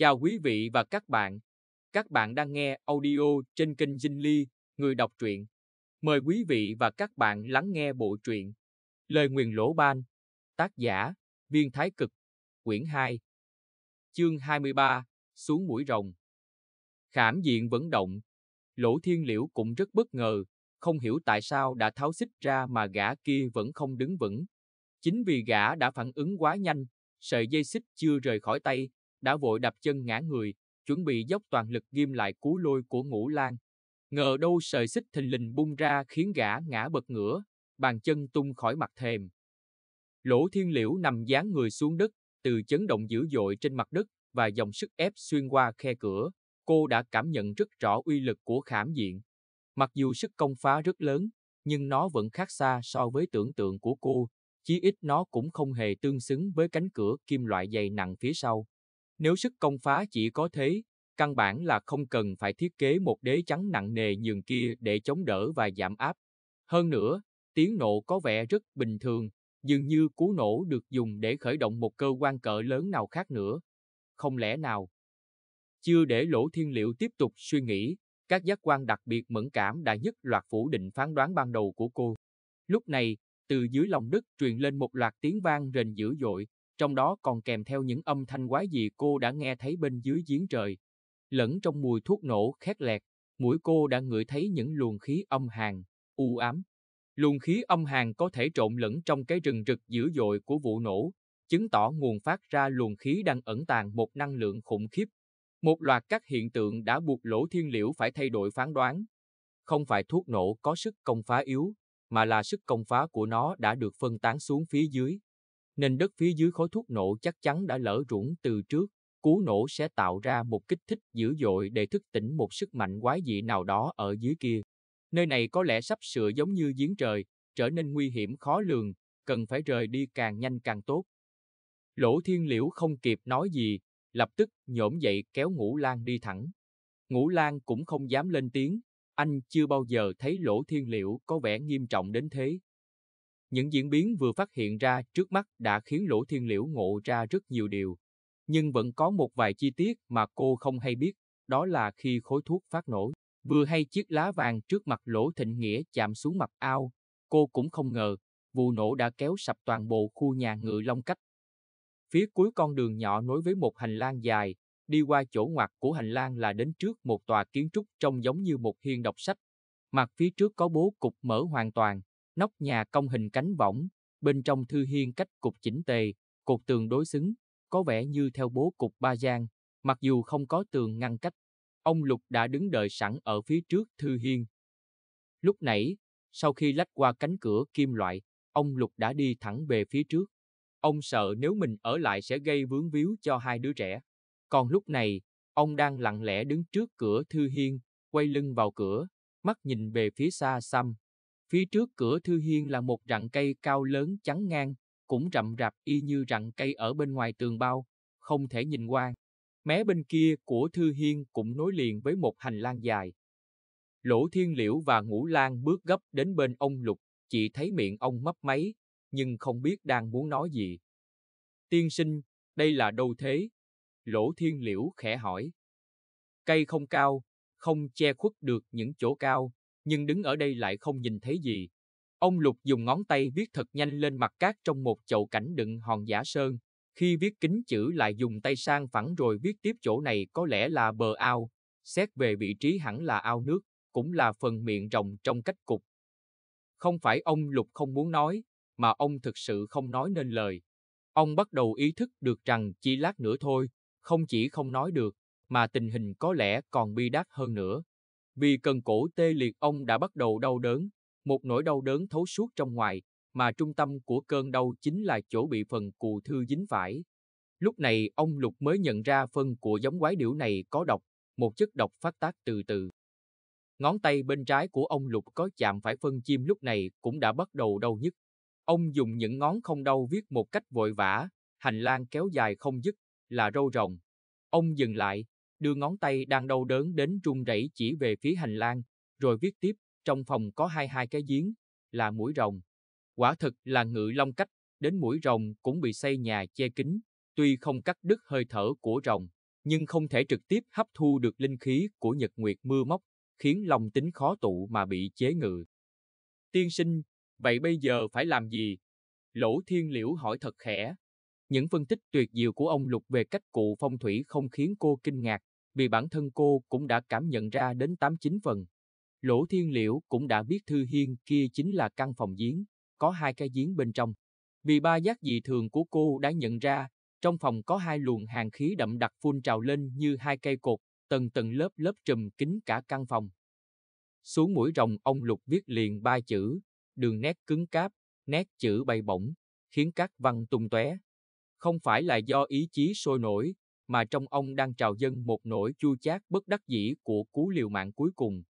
Chào quý vị và các bạn. Các bạn đang nghe audio trên kênh Dinh Ly, người đọc truyện. Mời quý vị và các bạn lắng nghe bộ truyện Lời Nguyền Lỗ Ban, tác giả Viên Thái Cực, quyển 2, chương 23, xuống mũi rồng. Khảm diện vẫn động, Lỗ Thiên Liễu cũng rất bất ngờ, không hiểu tại sao đã tháo xích ra mà gã kia vẫn không đứng vững. Chính vì gã đã phản ứng quá nhanh, sợi dây xích chưa rời khỏi tay, đã vội đạp chân ngã người, chuẩn bị dốc toàn lực ghim lại cú lôi của ngũ lan. Ngờ đâu sợi xích thình lình bung ra khiến gã ngã bật ngửa, bàn chân tung khỏi mặt thềm. Lỗ thiên liễu nằm dán người xuống đất, từ chấn động dữ dội trên mặt đất và dòng sức ép xuyên qua khe cửa, cô đã cảm nhận rất rõ uy lực của khảm diện. Mặc dù sức công phá rất lớn, nhưng nó vẫn khác xa so với tưởng tượng của cô, chí ít nó cũng không hề tương xứng với cánh cửa kim loại dày nặng phía sau. Nếu sức công phá chỉ có thế, căn bản là không cần phải thiết kế một đế chắn nặng nề nhường kia để chống đỡ và giảm áp. Hơn nữa, tiếng nổ có vẻ rất bình thường, dường như cú nổ được dùng để khởi động một cơ quan cỡ lớn nào khác nữa. Không lẽ nào? Chưa để lỗ thiên liệu tiếp tục suy nghĩ, các giác quan đặc biệt mẫn cảm đã nhất loạt phủ định phán đoán ban đầu của cô. Lúc này, từ dưới lòng đất truyền lên một loạt tiếng vang rền dữ dội, trong đó còn kèm theo những âm thanh quái dị cô đã nghe thấy bên dưới giếng trời. Lẫn trong mùi thuốc nổ khét lẹt, mũi cô đã ngửi thấy những luồng khí âm hàn, u ám. Luồng khí âm hàn có thể trộn lẫn trong cái rừng rực dữ dội của vụ nổ, chứng tỏ nguồn phát ra luồng khí đang ẩn tàng một năng lượng khủng khiếp. Một loạt các hiện tượng đã buộc lỗ thiên liễu phải thay đổi phán đoán. Không phải thuốc nổ có sức công phá yếu, mà là sức công phá của nó đã được phân tán xuống phía dưới, nên đất phía dưới khối thuốc nổ chắc chắn đã lỡ ruộng từ trước. Cú nổ sẽ tạo ra một kích thích dữ dội để thức tỉnh một sức mạnh quái dị nào đó ở dưới kia. Nơi này có lẽ sắp sửa giống như giếng trời, trở nên nguy hiểm khó lường, cần phải rời đi càng nhanh càng tốt. Lỗ thiên liễu không kịp nói gì, lập tức nhổm dậy kéo ngũ lan đi thẳng. Ngũ lan cũng không dám lên tiếng, anh chưa bao giờ thấy lỗ thiên liễu có vẻ nghiêm trọng đến thế. Những diễn biến vừa phát hiện ra trước mắt đã khiến Lỗ Thiên Liễu ngộ ra rất nhiều điều. Nhưng vẫn có một vài chi tiết mà cô không hay biết, đó là khi khối thuốc phát nổ. Vừa hay chiếc lá vàng trước mặt Lỗ Thịnh Nghĩa chạm xuống mặt ao, cô cũng không ngờ, vụ nổ đã kéo sập toàn bộ khu nhà ngự long cách. Phía cuối con đường nhỏ nối với một hành lang dài, đi qua chỗ ngoặt của hành lang là đến trước một tòa kiến trúc trông giống như một hiên đọc sách. Mặt phía trước có bố cục mở hoàn toàn, nóc nhà công hình cánh võng, bên trong thư hiên cách cục chỉnh tề, cột tường đối xứng, có vẻ như theo bố cục ba gian, mặc dù không có tường ngăn cách. Ông Lục đã đứng đợi sẵn ở phía trước thư hiên. Lúc nãy, sau khi lách qua cánh cửa kim loại, ông Lục đã đi thẳng về phía trước. Ông sợ nếu mình ở lại sẽ gây vướng víu cho hai đứa trẻ. Còn lúc này, ông đang lặng lẽ đứng trước cửa thư hiên, quay lưng vào cửa, mắt nhìn về phía xa xăm, Phía trước cửa Thư Hiên là một rặng cây cao lớn chắn ngang, cũng rậm rạp y như rặng cây ở bên ngoài tường bao, không thể nhìn qua. Mé bên kia của Thư Hiên cũng nối liền với một hành lang dài. Lỗ Thiên Liễu và Ngũ Lan bước gấp đến bên ông Lục, chỉ thấy miệng ông mấp máy, nhưng không biết đang muốn nói gì. Tiên sinh, đây là đâu thế? Lỗ Thiên Liễu khẽ hỏi. Cây không cao, không che khuất được những chỗ cao, nhưng đứng ở đây lại không nhìn thấy gì. Ông Lục dùng ngón tay viết thật nhanh lên mặt cát trong một chậu cảnh đựng hòn giả sơn. Khi viết kính chữ lại dùng tay sang phẳng rồi viết tiếp chỗ này có lẽ là bờ ao, xét về vị trí hẳn là ao nước, cũng là phần miệng rộng trong cách cục. Không phải ông Lục không muốn nói, mà ông thực sự không nói nên lời. Ông bắt đầu ý thức được rằng chỉ lát nữa thôi, không chỉ không nói được, mà tình hình có lẽ còn bi đát hơn nữa. Vì cần cổ tê liệt ông đã bắt đầu đau đớn, một nỗi đau đớn thấu suốt trong ngoài, mà trung tâm của cơn đau chính là chỗ bị phần cù thư dính phải. Lúc này ông Lục mới nhận ra phân của giống quái điểu này có độc, một chất độc phát tác từ từ. Ngón tay bên trái của ông Lục có chạm phải phân chim lúc này cũng đã bắt đầu đau nhức. Ông dùng những ngón không đau viết một cách vội vã, hành lang kéo dài không dứt, là râu rồng. Ông dừng lại, đưa ngón tay đang đau đớn đến run rẩy chỉ về phía hành lang, rồi viết tiếp, trong phòng có hai hai cái giếng, là mũi rồng. Quả thực là ngự long cách, đến mũi rồng cũng bị xây nhà che kín, tuy không cắt đứt hơi thở của rồng, nhưng không thể trực tiếp hấp thu được linh khí của nhật nguyệt mưa móc, khiến lòng tính khó tụ mà bị chế ngự. Tiên sinh, vậy bây giờ phải làm gì? Lỗ thiên liễu hỏi thật khẽ. Những phân tích tuyệt diệu của ông Lục về cách cụ phong thủy không khiến cô kinh ngạc, vì bản thân cô cũng đã cảm nhận ra đến 89 phần. Lỗ Thiên Liễu cũng đã biết thư hiên kia chính là căn phòng giếng, có hai cái giếng bên trong. Vì ba giác dị thường của cô đã nhận ra, trong phòng có hai luồng hàng khí đậm đặc phun trào lên như hai cây cột, tầng tầng lớp lớp trùm kín cả căn phòng. Xuống mũi rồng ông Lục viết liền ba chữ, đường nét cứng cáp, nét chữ bay bổng, khiến các văn tung tóe. Không phải là do ý chí sôi nổi, mà trong ông đang trào dân một nỗi chua chát bất đắc dĩ của cú liều mạng cuối cùng.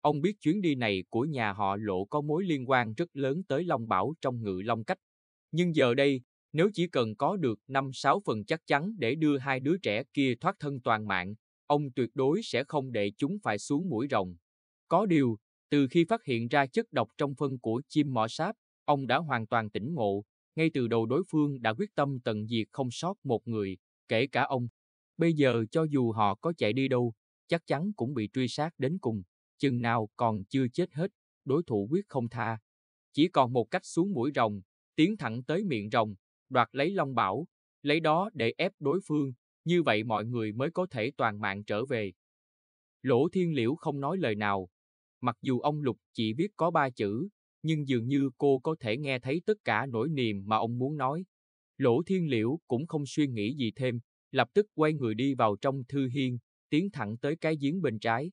Ông biết chuyến đi này của nhà họ Lộ có mối liên quan rất lớn tới Long Bảo trong ngự Long Cách. Nhưng giờ đây, nếu chỉ cần có được 5-6 phần chắc chắn để đưa hai đứa trẻ kia thoát thân toàn mạng, ông tuyệt đối sẽ không để chúng phải xuống mũi rồng. Có điều, từ khi phát hiện ra chất độc trong phân của chim mỏ sáp, ông đã hoàn toàn tỉnh ngộ, ngay từ đầu đối phương đã quyết tâm tận diệt không sót một người, kể cả ông. Bây giờ cho dù họ có chạy đi đâu, chắc chắn cũng bị truy sát đến cùng, chừng nào còn chưa chết hết, đối thủ quyết không tha. Chỉ còn một cách xuống mũi rồng, tiến thẳng tới miệng rồng, đoạt lấy long bảo, lấy đó để ép đối phương, như vậy mọi người mới có thể toàn mạng trở về. Lỗ Thiên Liễu không nói lời nào, mặc dù ông Lục chỉ biết có ba chữ, nhưng dường như cô có thể nghe thấy tất cả nỗi niềm mà ông muốn nói. Lỗ Thiên Liễu cũng không suy nghĩ gì thêm, lập tức quay người đi vào trong thư hiên, tiến thẳng tới cái giếng bên trái.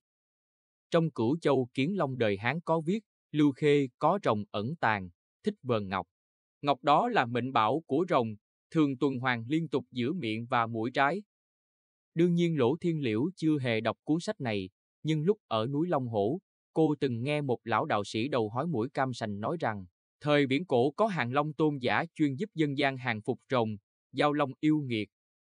Trong cửu châu kiến long đời Hán có viết, lưu khê có rồng ẩn tàng, thích vờn ngọc. Ngọc đó là mệnh bảo của rồng, thường tuần hoàn liên tục giữa miệng và mũi trái. Đương nhiên Lỗ Thiên Liễu chưa hề đọc cuốn sách này, nhưng lúc ở núi Long Hổ, cô từng nghe một lão đạo sĩ đầu hói mũi cam sành nói rằng, thời viễn cổ có hàng long tôn giả chuyên giúp dân gian hàng phục rồng, giao long yêu nghiệt,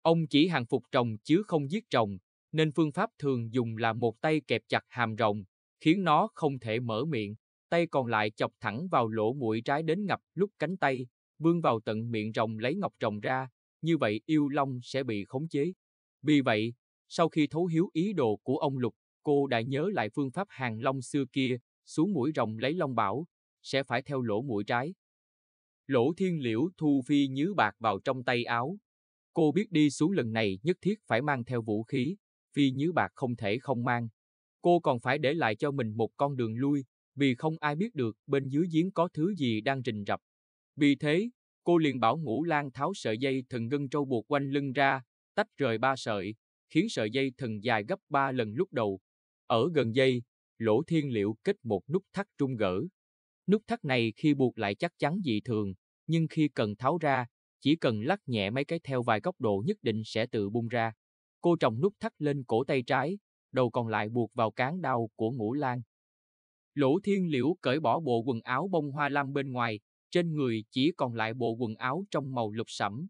Ông chỉ hàng phục trồng chứ không giết trồng, nên phương pháp thường dùng là một tay kẹp chặt hàm rồng, khiến nó không thể mở miệng, tay còn lại chọc thẳng vào lỗ mũi trái đến ngập lúc cánh tay, vươn vào tận miệng rồng lấy ngọc rồng ra, như vậy yêu long sẽ bị khống chế. Vì vậy, sau khi thấu hiếu ý đồ của ông Lục, cô đã nhớ lại phương pháp hàng long xưa kia, xuống mũi rồng lấy long bảo, sẽ phải theo lỗ mũi trái. Lỗ thiên liễu thu phi nhứ bạc vào trong tay áo, Cô biết đi xuống lần này nhất thiết phải mang theo vũ khí, vì Nhứ Bạc không thể không mang. Cô còn phải để lại cho mình một con đường lui, vì không ai biết được bên dưới giếng có thứ gì đang rình rập. Vì thế, cô liền bảo Ngũ Lan tháo sợi dây thần ngân trâu buộc quanh lưng ra, tách rời ba sợi, khiến sợi dây thần dài gấp ba lần lúc đầu. Ở gần dây, lỗ thiên liệu kết một nút thắt trung gỡ. Nút thắt này khi buộc lại chắc chắn dị thường, nhưng khi cần tháo ra, chỉ cần lắc nhẹ mấy cái theo vài góc độ nhất định sẽ tự bung ra. Cô trồng nút thắt lên cổ tay trái, đầu còn lại buộc vào cán đau của ngũ lan. Lỗ thiên liễu cởi bỏ bộ quần áo bông hoa lam bên ngoài, trên người chỉ còn lại bộ quần áo trong màu lục sẫm.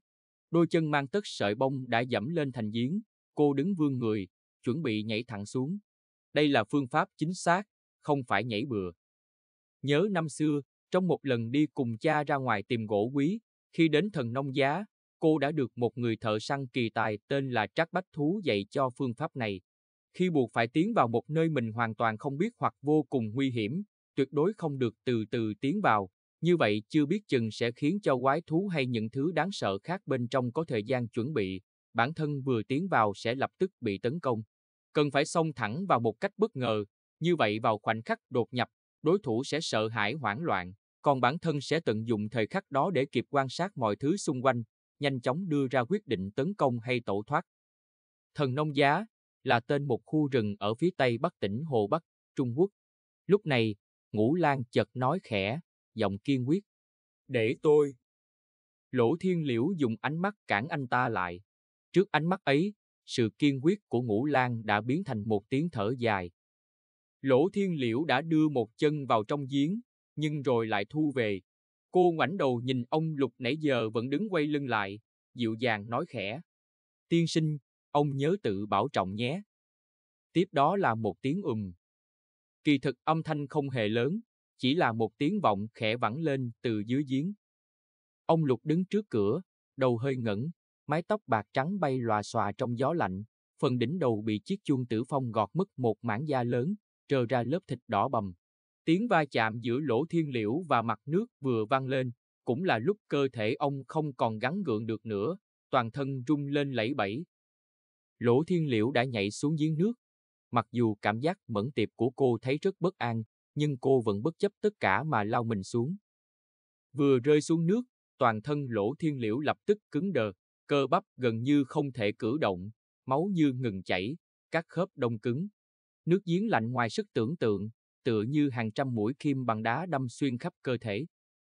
Đôi chân mang tất sợi bông đã dẫm lên thành giếng, cô đứng vương người, chuẩn bị nhảy thẳng xuống. Đây là phương pháp chính xác, không phải nhảy bừa. Nhớ năm xưa, trong một lần đi cùng cha ra ngoài tìm gỗ quý, khi đến thần nông giá, cô đã được một người thợ săn kỳ tài tên là Trác Bách Thú dạy cho phương pháp này. Khi buộc phải tiến vào một nơi mình hoàn toàn không biết hoặc vô cùng nguy hiểm, tuyệt đối không được từ từ tiến vào, như vậy chưa biết chừng sẽ khiến cho quái thú hay những thứ đáng sợ khác bên trong có thời gian chuẩn bị, bản thân vừa tiến vào sẽ lập tức bị tấn công. Cần phải xông thẳng vào một cách bất ngờ, như vậy vào khoảnh khắc đột nhập, đối thủ sẽ sợ hãi hoảng loạn, còn bản thân sẽ tận dụng thời khắc đó để kịp quan sát mọi thứ xung quanh, nhanh chóng đưa ra quyết định tấn công hay tẩu thoát. Thần Nông Giá là tên một khu rừng ở phía tây bắc tỉnh Hồ Bắc, Trung Quốc. Lúc này, Ngũ Lan chợt nói khẽ, giọng kiên quyết. Để tôi. Lỗ Thiên Liễu dùng ánh mắt cản anh ta lại. Trước ánh mắt ấy, sự kiên quyết của Ngũ Lan đã biến thành một tiếng thở dài. Lỗ Thiên Liễu đã đưa một chân vào trong giếng, nhưng rồi lại thu về. Cô ngoảnh đầu nhìn ông Lục nãy giờ vẫn đứng quay lưng lại, dịu dàng nói khẽ. Tiên sinh, ông nhớ tự bảo trọng nhé. Tiếp đó là một tiếng ùm. Kỳ thực âm thanh không hề lớn, chỉ là một tiếng vọng khẽ vẳng lên từ dưới giếng. Ông Lục đứng trước cửa, đầu hơi ngẩng, mái tóc bạc trắng bay lòa xòa trong gió lạnh, phần đỉnh đầu bị chiếc chuông tử phong gọt mất một mảng da lớn, trơ ra lớp thịt đỏ bầm. Tiếng va chạm giữa lỗ thiên liễu và mặt nước vừa vang lên, cũng là lúc cơ thể ông không còn gắn gượng được nữa, toàn thân rung lên lẩy bẩy. Lỗ thiên liễu đã nhảy xuống giếng nước. Mặc dù cảm giác mẫn tiệp của cô thấy rất bất an, nhưng cô vẫn bất chấp tất cả mà lao mình xuống. Vừa rơi xuống nước, toàn thân lỗ thiên liễu lập tức cứng đờ, cơ bắp gần như không thể cử động, máu như ngừng chảy, các khớp đông cứng. Nước giếng lạnh ngoài sức tưởng tượng, tựa như hàng trăm mũi kim bằng đá đâm xuyên khắp cơ thể.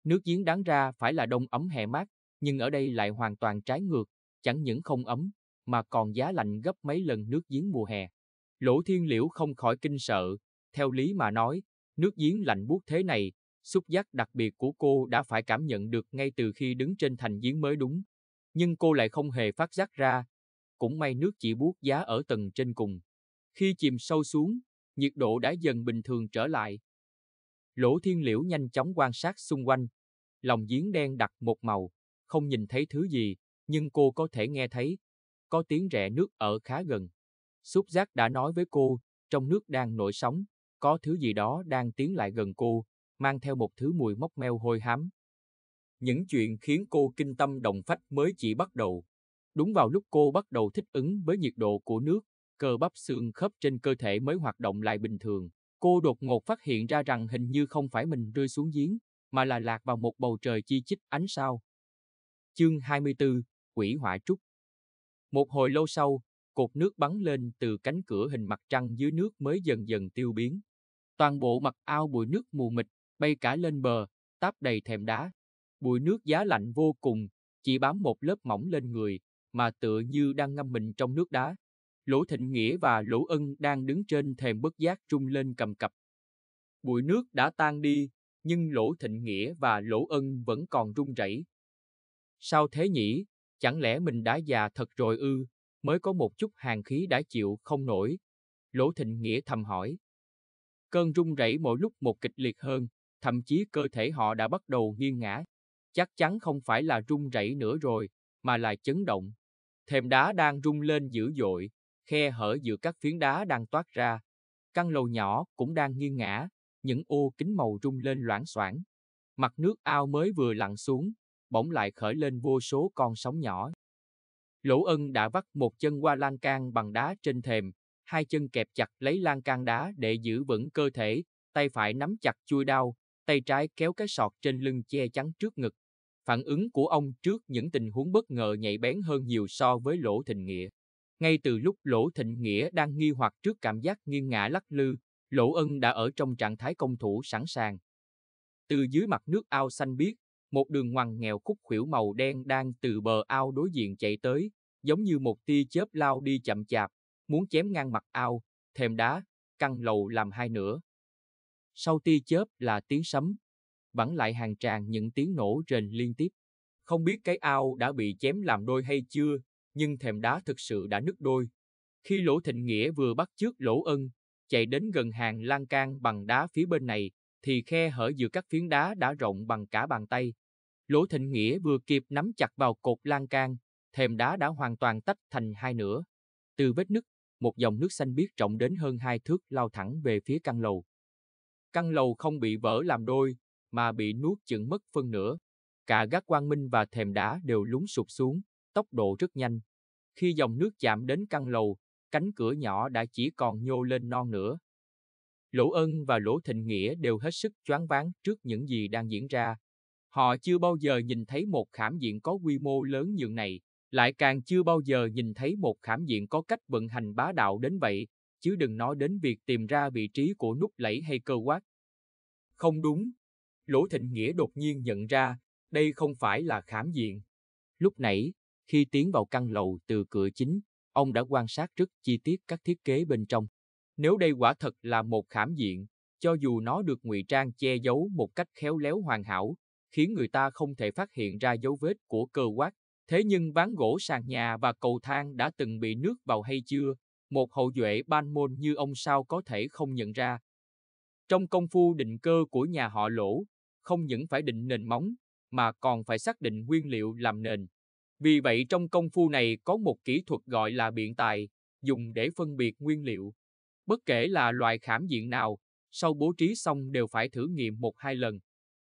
Nước giếng đáng ra phải là đông ấm hè mát, nhưng ở đây lại hoàn toàn trái ngược, chẳng những không ấm, mà còn giá lạnh gấp mấy lần nước giếng mùa hè. Lỗ thiên liễu không khỏi kinh sợ, theo lý mà nói, nước giếng lạnh buốt thế này, xúc giác đặc biệt của cô đã phải cảm nhận được ngay từ khi đứng trên thành giếng mới đúng. Nhưng cô lại không hề phát giác ra, cũng may nước chỉ buốt giá ở tầng trên cùng. Khi chìm sâu xuống, nhiệt độ đã dần bình thường trở lại. Lỗ thiên liễu nhanh chóng quan sát xung quanh. Lòng giếng đen đặc một màu, không nhìn thấy thứ gì, nhưng cô có thể nghe thấy. Có tiếng rẽ nước ở khá gần. Xúc giác đã nói với cô, trong nước đang nổi sóng, có thứ gì đó đang tiến lại gần cô, mang theo một thứ mùi mốc meo hôi hám. Những chuyện khiến cô kinh tâm động phách mới chỉ bắt đầu. Đúng vào lúc cô bắt đầu thích ứng với nhiệt độ của nước, cơ bắp xương khớp trên cơ thể mới hoạt động lại bình thường. Cô đột ngột phát hiện ra rằng hình như không phải mình rơi xuống giếng, mà là lạc vào một bầu trời chi chít ánh sao. Chương 24, Quỷ hỏa trúc Một hồi lâu sau, cột nước bắn lên từ cánh cửa hình mặt trăng dưới nước mới dần dần tiêu biến. Toàn bộ mặt ao bụi nước mù mịt, bay cả lên bờ, táp đầy thềm đá. Bụi nước giá lạnh vô cùng, chỉ bám một lớp mỏng lên người, mà tựa như đang ngâm mình trong nước đá. Lỗ Thịnh Nghĩa và Lỗ Ân đang đứng trên thềm bất giác trung lên cầm cập. Bụi nước đã tan đi, nhưng Lỗ Thịnh Nghĩa và Lỗ Ân vẫn còn run rẩy. Sao thế nhỉ? Chẳng lẽ mình đã già thật rồi ư? Mới có một chút hàng khí đã chịu không nổi. Lỗ Thịnh Nghĩa thầm hỏi. Cơn run rẩy mỗi lúc một kịch liệt hơn, thậm chí cơ thể họ đã bắt đầu nghiêng ngã. Chắc chắn không phải là run rẩy nữa rồi, mà là chấn động. Thềm đá đang rung lên dữ dội, khe hở giữa các phiến đá đang toát ra. Căn lầu nhỏ cũng đang nghiêng ngã, những ô kính màu rung lên loãng xoảng. Mặt nước ao mới vừa lặn xuống, bỗng lại khởi lên vô số con sóng nhỏ. Lỗ ân đã vắt một chân qua lan can bằng đá trên thềm, hai chân kẹp chặt lấy lan can đá để giữ vững cơ thể, tay phải nắm chặt chui đao, tay trái kéo cái sọt trên lưng che chắn trước ngực. Phản ứng của ông trước những tình huống bất ngờ nhạy bén hơn nhiều so với lỗ thình nghĩa. Ngay từ lúc Lỗ Thịnh Nghĩa đang nghi hoặc trước cảm giác nghiêng ngã lắc lư, Lỗ Ân đã ở trong trạng thái công thủ sẵn sàng. Từ dưới mặt nước ao xanh biếc, một đường ngoằn nghèo khúc khuỷu màu đen đang từ bờ ao đối diện chạy tới, giống như một tia chớp lao đi chậm chạp, muốn chém ngang mặt ao, thềm đá, căn lầu làm hai nửa. Sau tia chớp là tiếng sấm, vẫn lại hàng tràn những tiếng nổ rền liên tiếp. Không biết cái ao đã bị chém làm đôi hay chưa, nhưng thèm đá thực sự đã nứt đôi. Khi Lỗ Thịnh Nghĩa vừa bắt trước Lỗ Ân, chạy đến gần hàng lan can bằng đá phía bên này, thì khe hở giữa các phiến đá đã rộng bằng cả bàn tay. Lỗ Thịnh Nghĩa vừa kịp nắm chặt vào cột lan can, thềm đá đã hoàn toàn tách thành hai nửa. Từ vết nứt, một dòng nước xanh biếc rộng đến hơn hai thước lao thẳng về phía căn lầu. Căn lầu không bị vỡ làm đôi, mà bị nuốt chửng mất phân nửa. Cả gác quang minh và thềm đá đều lún sụp xuống, tốc độ rất nhanh. Khi dòng nước chạm đến căn lầu, cánh cửa nhỏ đã chỉ còn nhô lên non nữa. Lỗ Ân và Lỗ Thịnh Nghĩa đều hết sức choáng váng trước những gì đang diễn ra. Họ chưa bao giờ nhìn thấy một khảm diện có quy mô lớn như này, lại càng chưa bao giờ nhìn thấy một khảm diện có cách vận hành bá đạo đến vậy, chứ đừng nói đến việc tìm ra vị trí của nút lẫy hay cơ quát. Không đúng. Lỗ Thịnh Nghĩa đột nhiên nhận ra, đây không phải là khảm diện. Lúc nãy, khi tiến vào căn lầu từ cửa chính, ông đã quan sát rất chi tiết các thiết kế bên trong. Nếu đây quả thật là một khảm diện, cho dù nó được ngụy trang che giấu một cách khéo léo hoàn hảo, khiến người ta không thể phát hiện ra dấu vết của cơ quát. Thế nhưng ván gỗ sàn nhà và cầu thang đã từng bị nước vào hay chưa, một hậu duệ ban môn như ông sao có thể không nhận ra. Trong công phu định cơ của nhà họ lỗ, không những phải định nền móng, mà còn phải xác định nguyên liệu làm nền, vì vậy trong công phu này có một kỹ thuật gọi là biện tài, dùng để phân biệt nguyên liệu. Bất kể là loại khảm diện nào, sau bố trí xong đều phải thử nghiệm một hai lần.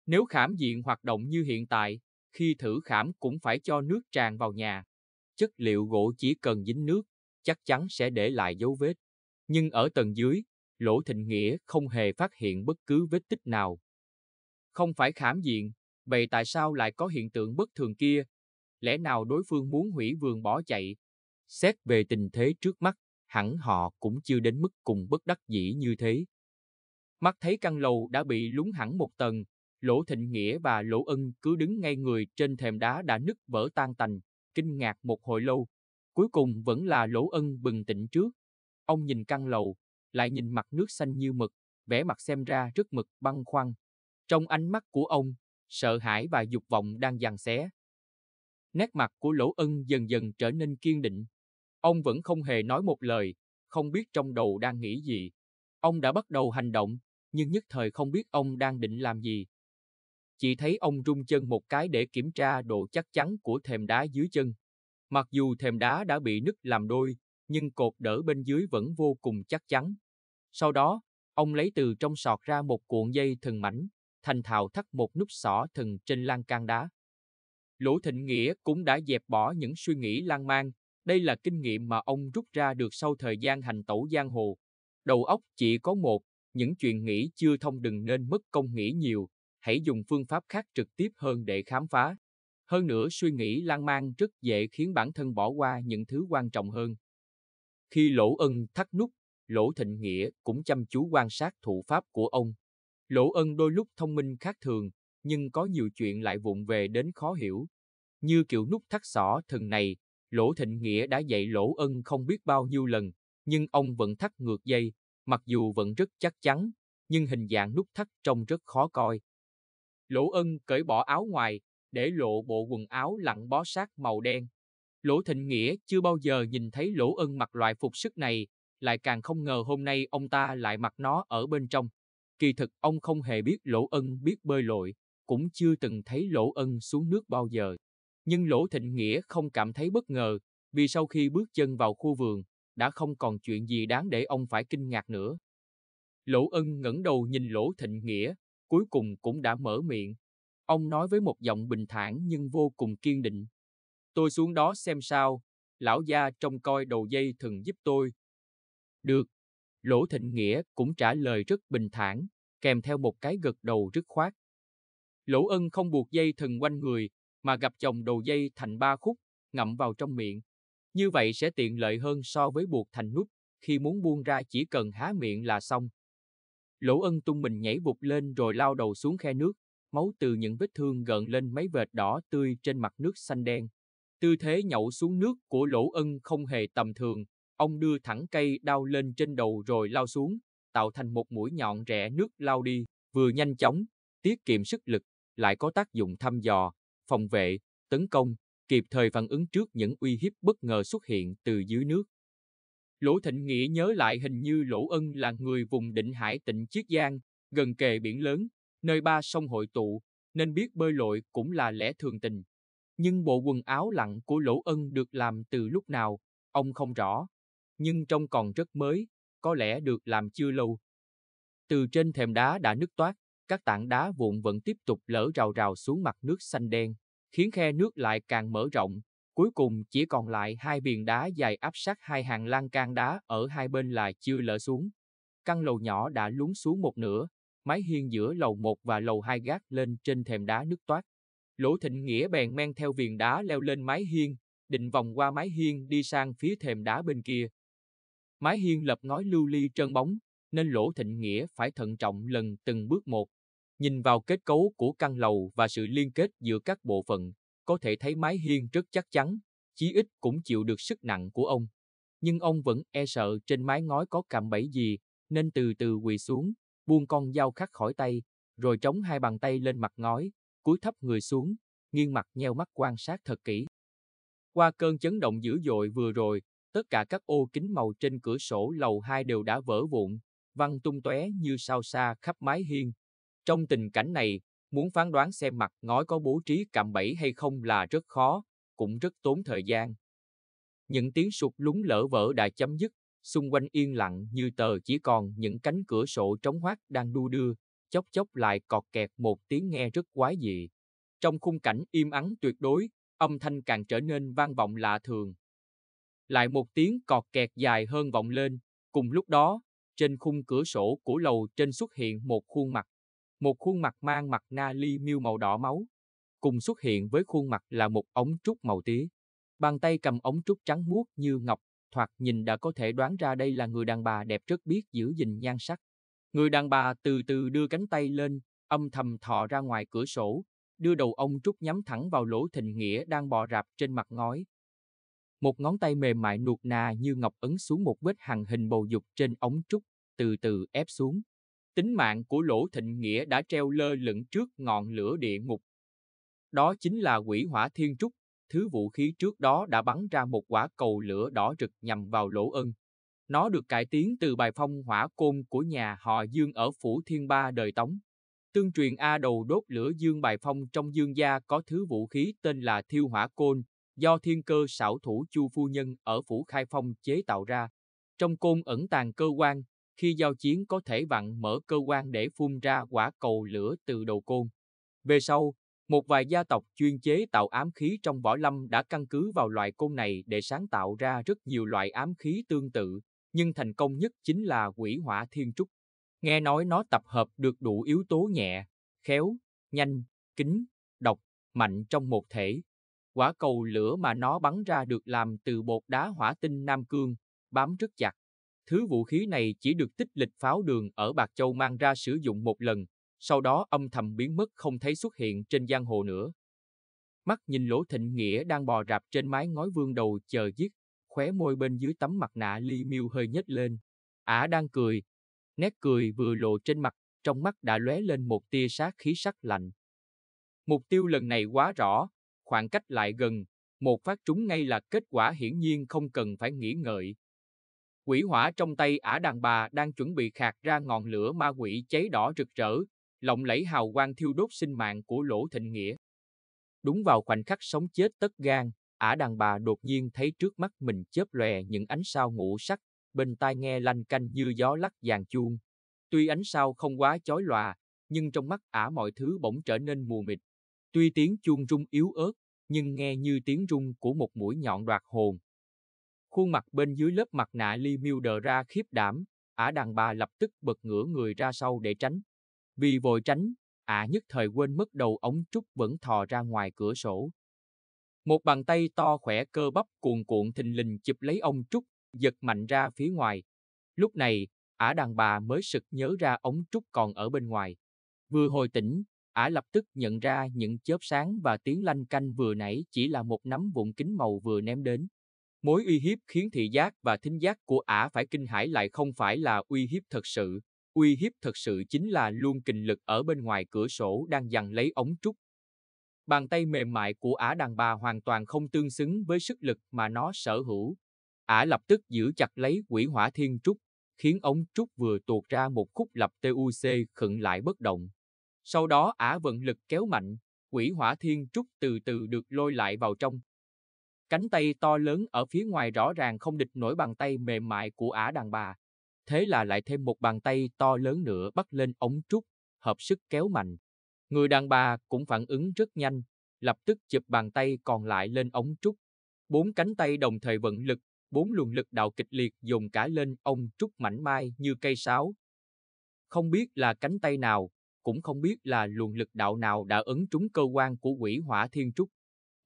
Nếu khảm diện hoạt động như hiện tại, khi thử khảm cũng phải cho nước tràn vào nhà. Chất liệu gỗ chỉ cần dính nước, chắc chắn sẽ để lại dấu vết. Nhưng ở tầng dưới, Lỗ Thịnh Nghĩa không hề phát hiện bất cứ vết tích nào. Không phải khảm diện, vậy tại sao lại có hiện tượng bất thường kia, lẽ nào đối phương muốn hủy vườn bỏ chạy? Xét về tình thế trước mắt, hẳn họ cũng chưa đến mức cùng bất đắc dĩ như thế. Mắt thấy căn lầu đã bị lún hẳn một tầng, Lỗ Thịnh Nghĩa và Lỗ Ân cứ đứng ngay người trên thềm đá đã nứt vỡ tan tành, kinh ngạc một hồi lâu. Cuối cùng vẫn là Lỗ Ân bừng tỉnh trước. Ông nhìn căn lầu, lại nhìn mặt nước xanh như mực, vẻ mặt xem ra rất mực băng khoăn. Trong ánh mắt của ông, sợ hãi và dục vọng đang giằng xé nét mặt của Lỗ Ân dần dần trở nên kiên định. Ông vẫn không hề nói một lời, không biết trong đầu đang nghĩ gì. Ông đã bắt đầu hành động, nhưng nhất thời không biết ông đang định làm gì. Chỉ thấy ông rung chân một cái để kiểm tra độ chắc chắn của thềm đá dưới chân. Mặc dù thềm đá đã bị nứt làm đôi, nhưng cột đỡ bên dưới vẫn vô cùng chắc chắn. Sau đó, ông lấy từ trong sọt ra một cuộn dây thần mảnh, thành thạo thắt một nút xỏ thần trên lan can đá. Lỗ Thịnh Nghĩa cũng đã dẹp bỏ những suy nghĩ lan man. Đây là kinh nghiệm mà ông rút ra được sau thời gian hành tẩu giang hồ. Đầu óc chỉ có một, những chuyện nghĩ chưa thông đừng nên mất công nghĩ nhiều, hãy dùng phương pháp khác trực tiếp hơn để khám phá. Hơn nữa suy nghĩ lan man rất dễ khiến bản thân bỏ qua những thứ quan trọng hơn. Khi lỗ ân thắt nút, lỗ thịnh nghĩa cũng chăm chú quan sát thủ pháp của ông. Lỗ ân đôi lúc thông minh khác thường, nhưng có nhiều chuyện lại vụng về đến khó hiểu. Như kiểu nút thắt xỏ thần này, Lỗ Thịnh Nghĩa đã dạy Lỗ Ân không biết bao nhiêu lần, nhưng ông vẫn thắt ngược dây, mặc dù vẫn rất chắc chắn, nhưng hình dạng nút thắt trông rất khó coi. Lỗ Ân cởi bỏ áo ngoài, để lộ bộ quần áo lặn bó sát màu đen. Lỗ Thịnh Nghĩa chưa bao giờ nhìn thấy Lỗ Ân mặc loại phục sức này, lại càng không ngờ hôm nay ông ta lại mặc nó ở bên trong. Kỳ thực ông không hề biết Lỗ Ân biết bơi lội cũng chưa từng thấy Lỗ Ân xuống nước bao giờ. Nhưng Lỗ Thịnh Nghĩa không cảm thấy bất ngờ, vì sau khi bước chân vào khu vườn, đã không còn chuyện gì đáng để ông phải kinh ngạc nữa. Lỗ Ân ngẩng đầu nhìn Lỗ Thịnh Nghĩa, cuối cùng cũng đã mở miệng. Ông nói với một giọng bình thản nhưng vô cùng kiên định. Tôi xuống đó xem sao, lão gia trông coi đầu dây thường giúp tôi. Được. Lỗ Thịnh Nghĩa cũng trả lời rất bình thản, kèm theo một cái gật đầu rất khoát. Lỗ ân không buộc dây thừng quanh người, mà gặp chồng đầu dây thành ba khúc, ngậm vào trong miệng. Như vậy sẽ tiện lợi hơn so với buộc thành nút, khi muốn buông ra chỉ cần há miệng là xong. Lỗ ân tung mình nhảy vụt lên rồi lao đầu xuống khe nước, máu từ những vết thương gợn lên mấy vệt đỏ tươi trên mặt nước xanh đen. Tư thế nhậu xuống nước của lỗ ân không hề tầm thường, ông đưa thẳng cây đao lên trên đầu rồi lao xuống, tạo thành một mũi nhọn rẽ nước lao đi, vừa nhanh chóng, tiết kiệm sức lực, lại có tác dụng thăm dò, phòng vệ, tấn công, kịp thời phản ứng trước những uy hiếp bất ngờ xuất hiện từ dưới nước. Lỗ Thịnh Nghĩa nhớ lại hình như Lỗ Ân là người vùng định hải tỉnh Chiết Giang, gần kề biển lớn, nơi ba sông hội tụ, nên biết bơi lội cũng là lẽ thường tình. Nhưng bộ quần áo lặn của Lỗ Ân được làm từ lúc nào, ông không rõ. Nhưng trông còn rất mới, có lẽ được làm chưa lâu. Từ trên thềm đá đã nứt toát, các tảng đá vụn vẫn tiếp tục lở rào rào xuống mặt nước xanh đen, khiến khe nước lại càng mở rộng. Cuối cùng chỉ còn lại hai viền đá dài áp sát hai hàng lan can đá ở hai bên là chưa lở xuống. Căn lầu nhỏ đã lún xuống một nửa, mái hiên giữa lầu một và lầu hai gác lên trên thềm đá nước toát. Lỗ Thịnh Nghĩa bèn men theo viền đá leo lên mái hiên, định vòng qua mái hiên đi sang phía thềm đá bên kia. Mái hiên lập ngói lưu ly trơn bóng, nên Lỗ Thịnh Nghĩa phải thận trọng lần từng bước một. Nhìn vào kết cấu của căn lầu và sự liên kết giữa các bộ phận, có thể thấy mái hiên rất chắc chắn, chí ít cũng chịu được sức nặng của ông. Nhưng ông vẫn e sợ trên mái ngói có cạm bẫy gì, nên từ từ quỳ xuống, buông con dao khắc khỏi tay, rồi chống hai bàn tay lên mặt ngói, cúi thấp người xuống, nghiêng mặt nheo mắt quan sát thật kỹ. Qua cơn chấn động dữ dội vừa rồi, tất cả các ô kính màu trên cửa sổ lầu 2 đều đã vỡ vụn, văng tung tóe như sao xa khắp mái hiên, trong tình cảnh này, muốn phán đoán xem mặt ngói có bố trí cạm bẫy hay không là rất khó, cũng rất tốn thời gian. Những tiếng sụt lún lỡ vỡ đã chấm dứt, xung quanh yên lặng như tờ chỉ còn những cánh cửa sổ trống hoác đang đu đưa, chốc chốc lại cọt kẹt một tiếng nghe rất quái dị. Trong khung cảnh im ắng tuyệt đối, âm thanh càng trở nên vang vọng lạ thường. Lại một tiếng cọt kẹt dài hơn vọng lên, cùng lúc đó, trên khung cửa sổ của lầu trên xuất hiện một khuôn mặt một khuôn mặt mang mặt na li miêu màu đỏ máu. Cùng xuất hiện với khuôn mặt là một ống trúc màu tía. Bàn tay cầm ống trúc trắng muốt như ngọc, thoạt nhìn đã có thể đoán ra đây là người đàn bà đẹp rất biết giữ gìn nhan sắc. Người đàn bà từ từ đưa cánh tay lên, âm thầm thọ ra ngoài cửa sổ, đưa đầu ông trúc nhắm thẳng vào lỗ thình nghĩa đang bò rạp trên mặt ngói. Một ngón tay mềm mại nuột nà như ngọc ấn xuống một vết hằn hình bầu dục trên ống trúc, từ từ ép xuống tính mạng của Lỗ Thịnh Nghĩa đã treo lơ lửng trước ngọn lửa địa ngục. Đó chính là quỷ hỏa thiên trúc, thứ vũ khí trước đó đã bắn ra một quả cầu lửa đỏ rực nhằm vào Lỗ Ân. Nó được cải tiến từ bài phong hỏa côn của nhà họ Dương ở Phủ Thiên Ba đời Tống. Tương truyền A đầu đốt lửa dương bài phong trong dương gia có thứ vũ khí tên là thiêu hỏa côn, do thiên cơ xảo thủ Chu Phu Nhân ở Phủ Khai Phong chế tạo ra. Trong côn ẩn tàng cơ quan, khi giao chiến có thể vặn mở cơ quan để phun ra quả cầu lửa từ đầu côn. Về sau, một vài gia tộc chuyên chế tạo ám khí trong võ lâm đã căn cứ vào loại côn này để sáng tạo ra rất nhiều loại ám khí tương tự, nhưng thành công nhất chính là quỷ hỏa thiên trúc. Nghe nói nó tập hợp được đủ yếu tố nhẹ, khéo, nhanh, kính, độc, mạnh trong một thể. Quả cầu lửa mà nó bắn ra được làm từ bột đá hỏa tinh Nam Cương, bám rất chặt, Thứ vũ khí này chỉ được tích lịch pháo đường ở Bạc Châu mang ra sử dụng một lần, sau đó âm thầm biến mất không thấy xuất hiện trên giang hồ nữa. Mắt nhìn Lỗ Thịnh Nghĩa đang bò rạp trên mái ngói vương đầu chờ giết, khóe môi bên dưới tấm mặt nạ ly miêu hơi nhếch lên. Ả đang cười, nét cười vừa lộ trên mặt, trong mắt đã lóe lên một tia sát khí sắc lạnh. Mục tiêu lần này quá rõ, khoảng cách lại gần, một phát trúng ngay là kết quả hiển nhiên không cần phải nghĩ ngợi, Quỷ hỏa trong tay ả đàn bà đang chuẩn bị khạc ra ngọn lửa ma quỷ cháy đỏ rực rỡ, lộng lẫy hào quang thiêu đốt sinh mạng của Lỗ Thịnh Nghĩa. Đúng vào khoảnh khắc sống chết tất gan, ả đàn bà đột nhiên thấy trước mắt mình chớp lòe những ánh sao ngũ sắc, bên tai nghe lanh canh như gió lắc vàng chuông. Tuy ánh sao không quá chói lòa, nhưng trong mắt ả mọi thứ bỗng trở nên mù mịt. Tuy tiếng chuông rung yếu ớt, nhưng nghe như tiếng rung của một mũi nhọn đoạt hồn, Khuôn mặt bên dưới lớp mặt nạ Lee đờ ra khiếp đảm, ả đàn bà lập tức bật ngửa người ra sau để tránh. Vì vội tránh, ả nhất thời quên mất đầu ống trúc vẫn thò ra ngoài cửa sổ. Một bàn tay to khỏe cơ bắp cuồn cuộn thình lình chụp lấy ông trúc, giật mạnh ra phía ngoài. Lúc này, ả đàn bà mới sực nhớ ra ống trúc còn ở bên ngoài. Vừa hồi tỉnh, ả lập tức nhận ra những chớp sáng và tiếng lanh canh vừa nãy chỉ là một nắm vụn kính màu vừa ném đến. Mối uy hiếp khiến thị giác và thính giác của ả phải kinh hãi lại không phải là uy hiếp thật sự. Uy hiếp thật sự chính là luôn kình lực ở bên ngoài cửa sổ đang giằng lấy ống trúc. Bàn tay mềm mại của ả đàn bà hoàn toàn không tương xứng với sức lực mà nó sở hữu. Ả lập tức giữ chặt lấy quỷ hỏa thiên trúc, khiến ống trúc vừa tuột ra một khúc lập TUC khựng lại bất động. Sau đó ả vận lực kéo mạnh, quỷ hỏa thiên trúc từ từ được lôi lại vào trong, Cánh tay to lớn ở phía ngoài rõ ràng không địch nổi bàn tay mềm mại của ả đàn bà. Thế là lại thêm một bàn tay to lớn nữa bắt lên ống trúc, hợp sức kéo mạnh. Người đàn bà cũng phản ứng rất nhanh, lập tức chụp bàn tay còn lại lên ống trúc. Bốn cánh tay đồng thời vận lực, bốn luồng lực đạo kịch liệt dồn cả lên ông trúc mảnh mai như cây sáo. Không biết là cánh tay nào, cũng không biết là luồng lực đạo nào đã ấn trúng cơ quan của quỷ hỏa thiên trúc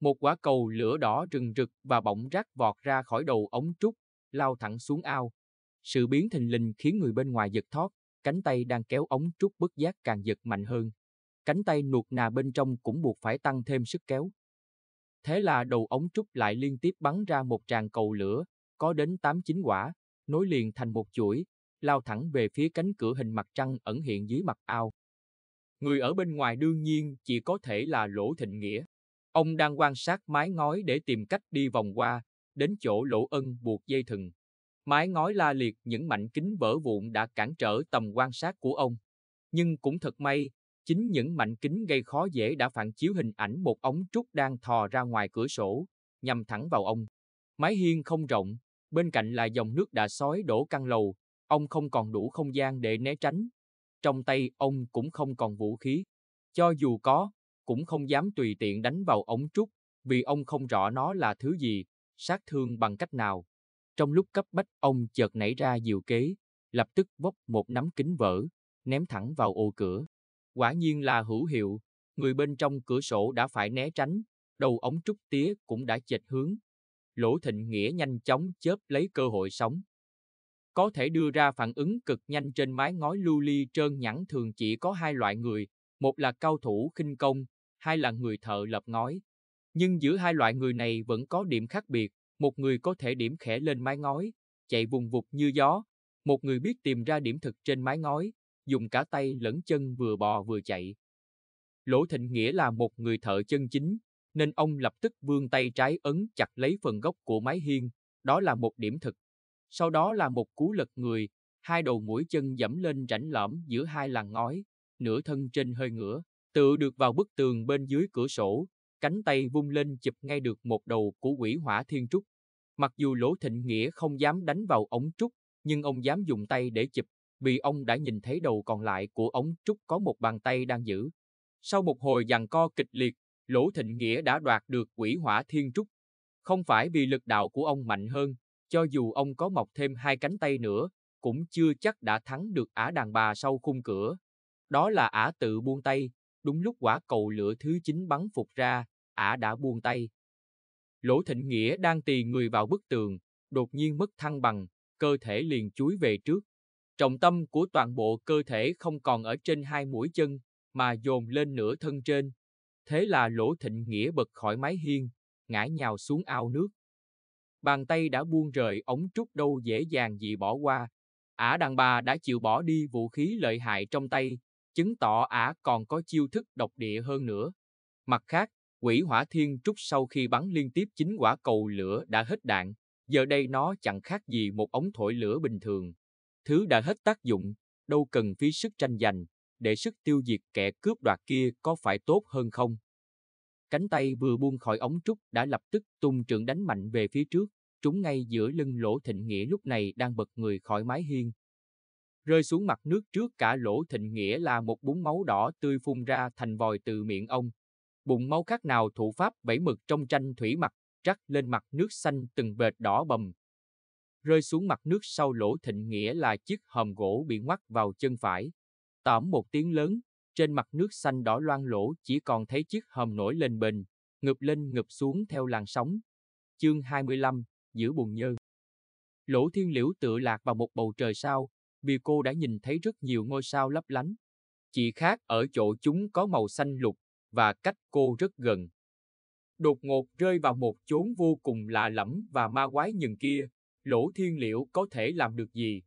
một quả cầu lửa đỏ rừng rực và bỗng rác vọt ra khỏi đầu ống trúc, lao thẳng xuống ao. Sự biến thình lình khiến người bên ngoài giật thót, cánh tay đang kéo ống trúc bất giác càng giật mạnh hơn. Cánh tay nuột nà bên trong cũng buộc phải tăng thêm sức kéo. Thế là đầu ống trúc lại liên tiếp bắn ra một tràng cầu lửa, có đến 8-9 quả, nối liền thành một chuỗi, lao thẳng về phía cánh cửa hình mặt trăng ẩn hiện dưới mặt ao. Người ở bên ngoài đương nhiên chỉ có thể là Lỗ Thịnh Nghĩa. Ông đang quan sát mái ngói để tìm cách đi vòng qua, đến chỗ lỗ ân buộc dây thừng. Mái ngói la liệt những mảnh kính vỡ vụn đã cản trở tầm quan sát của ông. Nhưng cũng thật may, chính những mảnh kính gây khó dễ đã phản chiếu hình ảnh một ống trúc đang thò ra ngoài cửa sổ, nhằm thẳng vào ông. Mái hiên không rộng, bên cạnh là dòng nước đã sói đổ căn lầu, ông không còn đủ không gian để né tránh. Trong tay ông cũng không còn vũ khí. Cho dù có, cũng không dám tùy tiện đánh vào ống trúc, vì ông không rõ nó là thứ gì, sát thương bằng cách nào. Trong lúc cấp bách, ông chợt nảy ra diều kế, lập tức vốc một nắm kính vỡ, ném thẳng vào ô cửa. Quả nhiên là hữu hiệu, người bên trong cửa sổ đã phải né tránh, đầu ống trúc tía cũng đã chệch hướng. Lỗ Thịnh Nghĩa nhanh chóng chớp lấy cơ hội sống. Có thể đưa ra phản ứng cực nhanh trên mái ngói lưu ly trơn nhẵn thường chỉ có hai loại người, một là cao thủ khinh công, hai là người thợ lập ngói. Nhưng giữa hai loại người này vẫn có điểm khác biệt, một người có thể điểm khẽ lên mái ngói, chạy vùng vụt như gió, một người biết tìm ra điểm thực trên mái ngói, dùng cả tay lẫn chân vừa bò vừa chạy. Lỗ Thịnh Nghĩa là một người thợ chân chính, nên ông lập tức vươn tay trái ấn chặt lấy phần gốc của mái hiên, đó là một điểm thực. Sau đó là một cú lật người, hai đầu mũi chân dẫm lên rảnh lõm giữa hai làn ngói, nửa thân trên hơi ngửa. Tự được vào bức tường bên dưới cửa sổ, cánh tay vung lên chụp ngay được một đầu của quỷ hỏa thiên trúc. Mặc dù Lỗ Thịnh Nghĩa không dám đánh vào ống trúc, nhưng ông dám dùng tay để chụp, vì ông đã nhìn thấy đầu còn lại của ống trúc có một bàn tay đang giữ. Sau một hồi giằng co kịch liệt, Lỗ Thịnh Nghĩa đã đoạt được quỷ hỏa thiên trúc. Không phải vì lực đạo của ông mạnh hơn, cho dù ông có mọc thêm hai cánh tay nữa, cũng chưa chắc đã thắng được ả đàn bà sau khung cửa. Đó là ả tự buông tay, Đúng lúc quả cầu lửa thứ chín bắn phục ra, ả đã buông tay. Lỗ Thịnh Nghĩa đang tì người vào bức tường, đột nhiên mất thăng bằng, cơ thể liền chúi về trước. Trọng tâm của toàn bộ cơ thể không còn ở trên hai mũi chân, mà dồn lên nửa thân trên. Thế là Lỗ Thịnh Nghĩa bật khỏi mái hiên, ngã nhào xuống ao nước. Bàn tay đã buông rời ống trúc đâu dễ dàng gì bỏ qua. Ả à đàn bà đã chịu bỏ đi vũ khí lợi hại trong tay, chứng tỏ ả còn có chiêu thức độc địa hơn nữa. Mặt khác, quỷ hỏa thiên trúc sau khi bắn liên tiếp chín quả cầu lửa đã hết đạn, giờ đây nó chẳng khác gì một ống thổi lửa bình thường. Thứ đã hết tác dụng, đâu cần phí sức tranh giành, để sức tiêu diệt kẻ cướp đoạt kia có phải tốt hơn không? Cánh tay vừa buông khỏi ống trúc đã lập tức tung trường đánh mạnh về phía trước, trúng ngay giữa lưng lỗ thịnh nghĩa lúc này đang bật người khỏi mái hiên, rơi xuống mặt nước trước cả lỗ thịnh nghĩa là một bún máu đỏ tươi phun ra thành vòi từ miệng ông. Bụng máu khác nào thủ pháp bảy mực trong tranh thủy mặt, rắc lên mặt nước xanh từng bệt đỏ bầm. Rơi xuống mặt nước sau lỗ thịnh nghĩa là chiếc hòm gỗ bị ngoắt vào chân phải. Tỏm một tiếng lớn, trên mặt nước xanh đỏ loang lỗ chỉ còn thấy chiếc hòm nổi lên bền, ngập lên ngập xuống theo làn sóng. Chương 25, giữa bùn nhơn. Lỗ thiên liễu tựa lạc vào một bầu trời sao, vì cô đã nhìn thấy rất nhiều ngôi sao lấp lánh. Chỉ khác ở chỗ chúng có màu xanh lục và cách cô rất gần. Đột ngột rơi vào một chốn vô cùng lạ lẫm và ma quái nhừng kia, lỗ thiên liễu có thể làm được gì?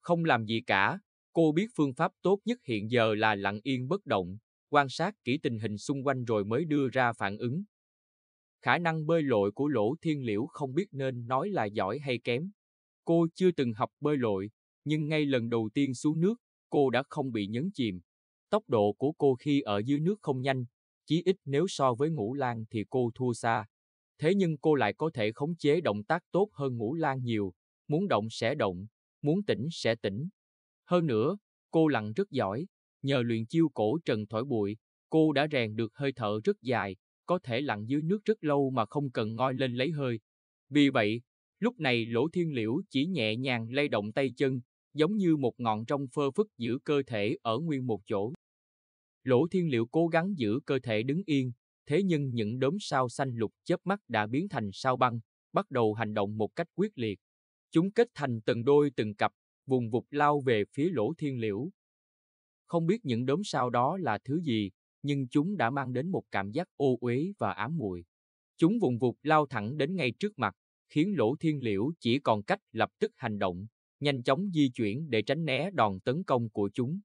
Không làm gì cả, cô biết phương pháp tốt nhất hiện giờ là lặng yên bất động, quan sát kỹ tình hình xung quanh rồi mới đưa ra phản ứng. Khả năng bơi lội của lỗ thiên liễu không biết nên nói là giỏi hay kém. Cô chưa từng học bơi lội, nhưng ngay lần đầu tiên xuống nước, cô đã không bị nhấn chìm. Tốc độ của cô khi ở dưới nước không nhanh, chí ít nếu so với Ngũ Lan thì cô thua xa. Thế nhưng cô lại có thể khống chế động tác tốt hơn Ngũ Lan nhiều, muốn động sẽ động, muốn tỉnh sẽ tỉnh. Hơn nữa, cô lặn rất giỏi, nhờ luyện chiêu cổ trần thổi bụi, cô đã rèn được hơi thở rất dài, có thể lặn dưới nước rất lâu mà không cần ngoi lên lấy hơi. Vì vậy, lúc này Lỗ Thiên Liễu chỉ nhẹ nhàng lay động tay chân, giống như một ngọn trong phơ phức giữ cơ thể ở nguyên một chỗ. Lỗ thiên liệu cố gắng giữ cơ thể đứng yên, thế nhưng những đốm sao xanh lục chớp mắt đã biến thành sao băng, bắt đầu hành động một cách quyết liệt. Chúng kết thành từng đôi từng cặp, vùng vụt lao về phía lỗ thiên liễu. Không biết những đốm sao đó là thứ gì, nhưng chúng đã mang đến một cảm giác ô uế và ám muội. Chúng vùng vụt lao thẳng đến ngay trước mặt, khiến lỗ thiên liễu chỉ còn cách lập tức hành động, nhanh chóng di chuyển để tránh né đòn tấn công của chúng.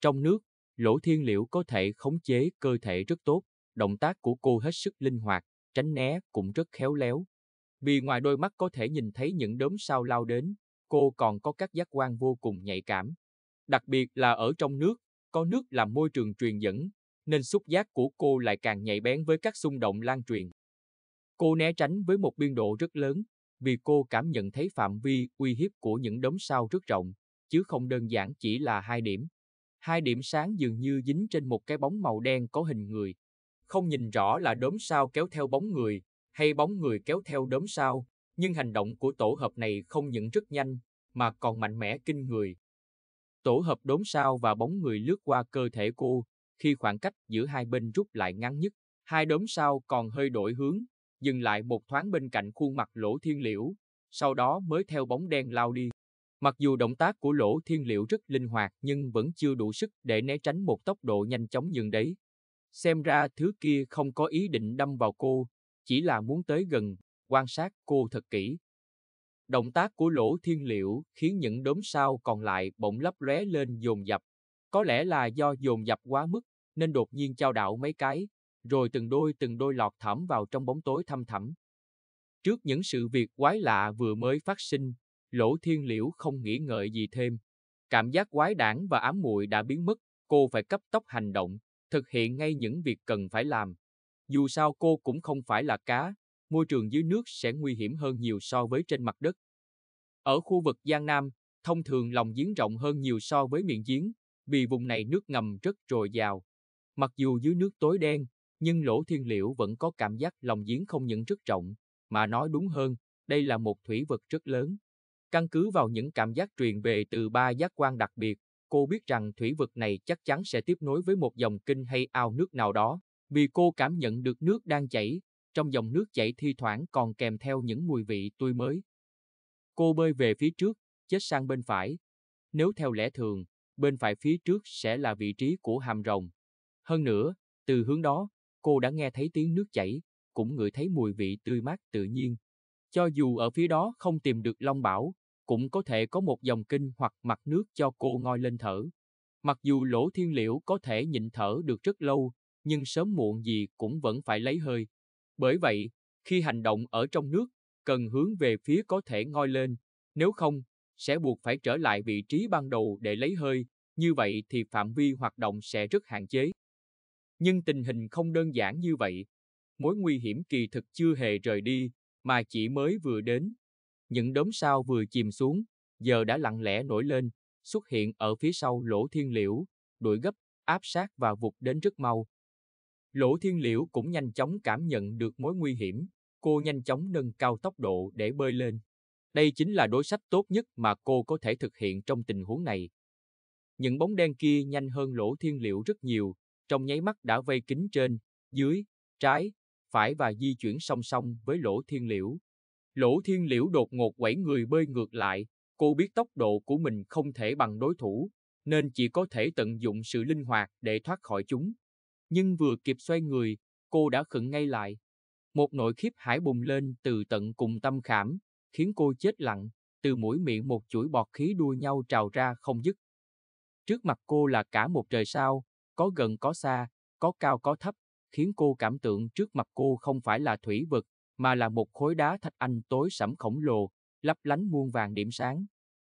Trong nước, Lỗ Thiên Liễu có thể khống chế cơ thể rất tốt, động tác của cô hết sức linh hoạt, tránh né cũng rất khéo léo. Vì ngoài đôi mắt có thể nhìn thấy những đốm sao lao đến, cô còn có các giác quan vô cùng nhạy cảm. Đặc biệt là ở trong nước, có nước làm môi trường truyền dẫn, nên xúc giác của cô lại càng nhạy bén với các xung động lan truyền. Cô né tránh với một biên độ rất lớn, vì cô cảm nhận thấy phạm vi uy hiếp của những đốm sao rất rộng, chứ không đơn giản chỉ là hai điểm. Hai điểm sáng dường như dính trên một cái bóng màu đen có hình người. Không nhìn rõ là đốm sao kéo theo bóng người, hay bóng người kéo theo đốm sao, nhưng hành động của tổ hợp này không những rất nhanh, mà còn mạnh mẽ kinh người. Tổ hợp đốm sao và bóng người lướt qua cơ thể cô, khi khoảng cách giữa hai bên rút lại ngắn nhất, hai đốm sao còn hơi đổi hướng, dừng lại một thoáng bên cạnh khuôn mặt lỗ thiên liễu, sau đó mới theo bóng đen lao đi. Mặc dù động tác của lỗ thiên liễu rất linh hoạt nhưng vẫn chưa đủ sức để né tránh một tốc độ nhanh chóng nhường đấy. Xem ra thứ kia không có ý định đâm vào cô, chỉ là muốn tới gần, quan sát cô thật kỹ. Động tác của lỗ thiên liễu khiến những đốm sao còn lại bỗng lấp lóe lên dồn dập. Có lẽ là do dồn dập quá mức nên đột nhiên trao đảo mấy cái, rồi từng đôi từng đôi lọt thẳm vào trong bóng tối thăm thẳm. Trước những sự việc quái lạ vừa mới phát sinh, Lỗ Thiên Liễu không nghĩ ngợi gì thêm. Cảm giác quái đản và ám muội đã biến mất, cô phải cấp tốc hành động, thực hiện ngay những việc cần phải làm. Dù sao cô cũng không phải là cá, môi trường dưới nước sẽ nguy hiểm hơn nhiều so với trên mặt đất. Ở khu vực Giang Nam, thông thường lòng giếng rộng hơn nhiều so với miệng giếng, vì vùng này nước ngầm rất trồi dào. Mặc dù dưới nước tối đen, nhưng lỗ thiên liễu vẫn có cảm giác lòng giếng không những rất rộng, mà nói đúng hơn, đây là một thủy vực rất lớn. Căn cứ vào những cảm giác truyền về từ ba giác quan đặc biệt, cô biết rằng thủy vực này chắc chắn sẽ tiếp nối với một dòng kinh hay ao nước nào đó, vì cô cảm nhận được nước đang chảy, trong dòng nước chảy thi thoảng còn kèm theo những mùi vị tươi mới. Cô bơi về phía trước, chết sang bên phải. Nếu theo lẽ thường, bên phải phía trước sẽ là vị trí của hàm rồng. Hơn nữa, từ hướng đó, Cô đã nghe thấy tiếng nước chảy, cũng ngửi thấy mùi vị tươi mát tự nhiên. Cho dù ở phía đó không tìm được Long Bảo, cũng có thể có một dòng kinh hoặc mặt nước cho cô ngoi lên thở. Mặc dù lỗ thiên liễu có thể nhịn thở được rất lâu, nhưng sớm muộn gì cũng vẫn phải lấy hơi. Bởi vậy, khi hành động ở trong nước, cần hướng về phía có thể ngoi lên, nếu không, sẽ buộc phải trở lại vị trí ban đầu để lấy hơi, như vậy thì phạm vi hoạt động sẽ rất hạn chế. Nhưng tình hình không đơn giản như vậy. Mối nguy hiểm kỳ thực chưa hề rời đi, mà chỉ mới vừa đến. Những đốm sao vừa chìm xuống, giờ đã lặng lẽ nổi lên, xuất hiện ở phía sau lỗ thiên liễu, đuổi gấp, áp sát và vụt đến rất mau. Lỗ thiên liễu cũng nhanh chóng cảm nhận được mối nguy hiểm, cô nhanh chóng nâng cao tốc độ để bơi lên. Đây chính là đối sách tốt nhất mà cô có thể thực hiện trong tình huống này. Những bóng đen kia nhanh hơn lỗ thiên liễu rất nhiều, trong nháy mắt đã vây kín trên, dưới, trái, phải và di chuyển song song với lỗ thiên liễu. Lỗ thiên liễu đột ngột quẩy người bơi ngược lại, cô biết tốc độ của mình không thể bằng đối thủ, nên chỉ có thể tận dụng sự linh hoạt để thoát khỏi chúng. Nhưng vừa kịp xoay người, cô đã khựng ngay lại. Một nội khiếp hải bùng lên từ tận cùng tâm khảm, khiến cô chết lặng, từ mũi miệng một chuỗi bọt khí đua nhau trào ra không dứt. Trước mặt cô là cả một trời sao, có gần có xa, có cao có thấp, khiến cô cảm tượng trước mặt cô không phải là thủy vực, mà là một khối đá thạch anh tối sẫm khổng lồ, lấp lánh muôn vàng điểm sáng.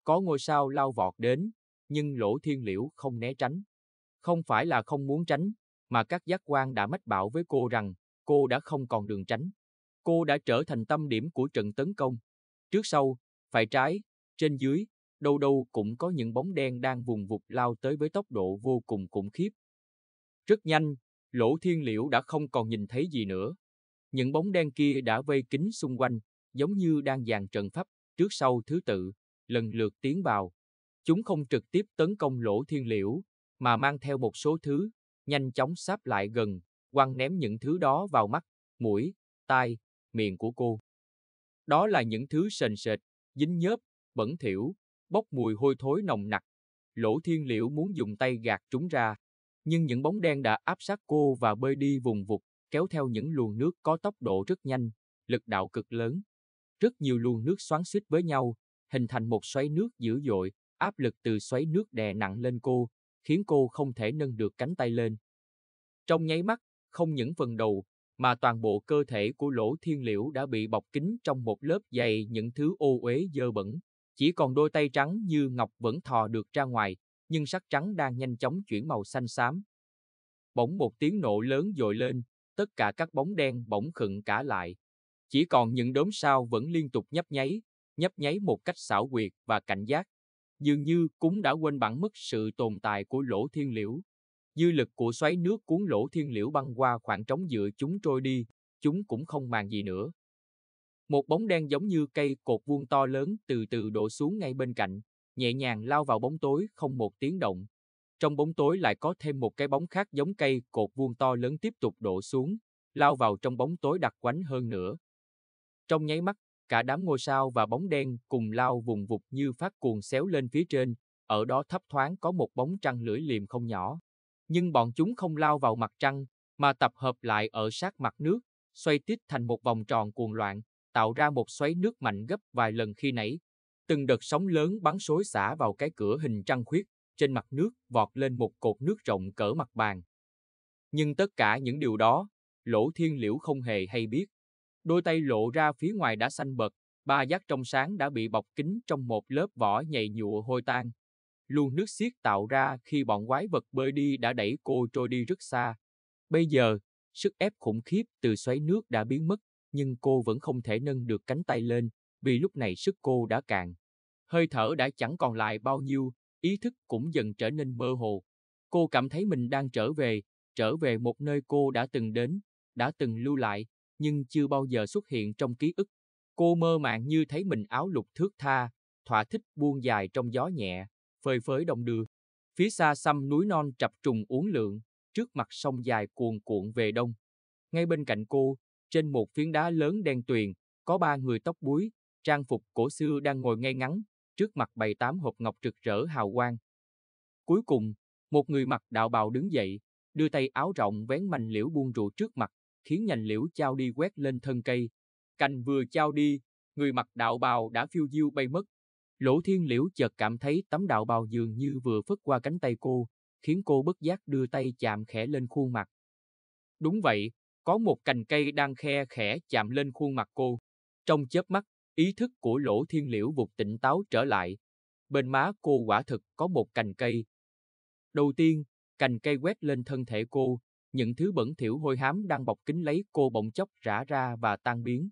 Có ngôi sao lao vọt đến, nhưng lỗ thiên liễu không né tránh. Không phải là không muốn tránh, mà các giác quan đã mách bảo với cô rằng cô đã không còn đường tránh. Cô đã trở thành tâm điểm của trận tấn công. Trước sau, phải trái, trên dưới, đâu đâu cũng có những bóng đen đang vùng vụt lao tới với tốc độ vô cùng khủng khiếp, rất nhanh, lỗ thiên liễu đã không còn nhìn thấy gì nữa. Những bóng đen kia đã vây kín xung quanh, giống như đang dàn trận pháp, trước sau thứ tự, lần lượt tiến vào. Chúng không trực tiếp tấn công lỗ thiên liễu, mà mang theo một số thứ, nhanh chóng sáp lại gần, quăng ném những thứ đó vào mắt, mũi, tai, miệng của cô. Đó là những thứ sền sệt, dính nhớp, bẩn thỉu, bốc mùi hôi thối nồng nặc. Lỗ thiên liễu muốn dùng tay gạt chúng ra, nhưng những bóng đen đã áp sát cô và bơi đi vùng vụt, kéo theo những luồng nước có tốc độ rất nhanh, lực đạo cực lớn. Rất nhiều luồng nước xoắn xít với nhau, hình thành một xoáy nước dữ dội, áp lực từ xoáy nước đè nặng lên cô, khiến cô không thể nâng được cánh tay lên. Trong nháy mắt, không những phần đầu, mà toàn bộ cơ thể của lỗ thiên liễu đã bị bọc kín trong một lớp dày những thứ ô uế dơ bẩn. Chỉ còn đôi tay trắng như ngọc vẫn thò được ra ngoài, nhưng sắc trắng đang nhanh chóng chuyển màu xanh xám. Bỗng một tiếng nổ lớn dội lên, tất cả các bóng đen bỗng khựng cả lại. Chỉ còn những đốm sao vẫn liên tục nhấp nháy, nhấp nháy một cách xảo quyệt và cảnh giác. Dường như cũng đã quên bản mất sự tồn tại của lỗ thiên liễu. Dư lực của xoáy nước cuốn lỗ thiên liễu băng qua khoảng trống giữa chúng trôi đi, chúng cũng không màng gì nữa. Một bóng đen giống như cây cột vuông to lớn từ từ đổ xuống ngay bên cạnh, nhẹ nhàng lao vào bóng tối không một tiếng động. Trong bóng tối lại có thêm một cái bóng khác giống cây cột vuông to lớn tiếp tục đổ xuống, lao vào trong bóng tối đặc quánh hơn nữa. Trong nháy mắt, cả đám ngôi sao và bóng đen cùng lao vùng vụt như phát cuồng xéo lên phía trên, ở đó thấp thoáng có một bóng trăng lưỡi liềm không nhỏ. Nhưng bọn chúng không lao vào mặt trăng, mà tập hợp lại ở sát mặt nước, xoay tít thành một vòng tròn cuồng loạn, tạo ra một xoáy nước mạnh gấp vài lần khi nãy, Từng đợt sóng lớn bắn xối xả vào cái cửa hình trăng khuyết, trên mặt nước vọt lên một cột nước rộng cỡ mặt bàn. Nhưng tất cả những điều đó, lỗ thiên liễu không hề hay biết. Đôi tay lộ ra phía ngoài đã xanh bật, ba giác trong sáng đã bị bọc kín trong một lớp vỏ nhầy nhụa hôi tan. Luôn nước xiết tạo ra khi bọn quái vật bơi đi đã đẩy cô trôi đi rất xa. Bây giờ, sức ép khủng khiếp từ xoáy nước đã biến mất, nhưng cô vẫn không thể nâng được cánh tay lên, vì lúc này sức cô đã cạn. Hơi thở đã chẳng còn lại bao nhiêu, ý thức cũng dần trở nên mơ hồ. Cô cảm thấy mình đang trở về, trở về một nơi cô đã từng đến, đã từng lưu lại, nhưng chưa bao giờ xuất hiện trong ký ức. Cô mơ màng như thấy mình áo lục thước tha, thỏa thích buông dài trong gió nhẹ, phơi phới đồng đưa. Phía xa xăm núi non chập trùng uốn lượn, trước mặt sông dài cuồn cuộn về đông. Ngay bên cạnh cô, trên một phiến đá lớn đen tuyền, có ba người tóc búi, trang phục cổ xưa đang ngồi ngay ngắn, trước mặt bày tám hộp ngọc rực rỡ hào quang. Cuối cùng, một người mặc đạo bào đứng dậy, đưa tay áo rộng vén mành liễu buông rủ trước mặt, khiến nhành liễu trao đi quét lên thân cây. Cành vừa trao đi, người mặc đạo bào đã phiêu diêu bay mất. Lỗ thiên liễu chợt cảm thấy tấm đạo bào dường như vừa phất qua cánh tay cô, khiến cô bất giác đưa tay chạm khẽ lên khuôn mặt. Đúng vậy, có một cành cây đang khe khẽ chạm lên khuôn mặt cô. Trong chớp mắt, Ý thức của lỗ thiên liễu vụt tỉnh táo trở lại. Bên má cô quả thực có một cành cây. Đầu tiên, cành cây quét lên thân thể cô, những thứ bẩn thỉu hôi hám đang bọc kín lấy cô bỗng chốc rã ra và tan biến.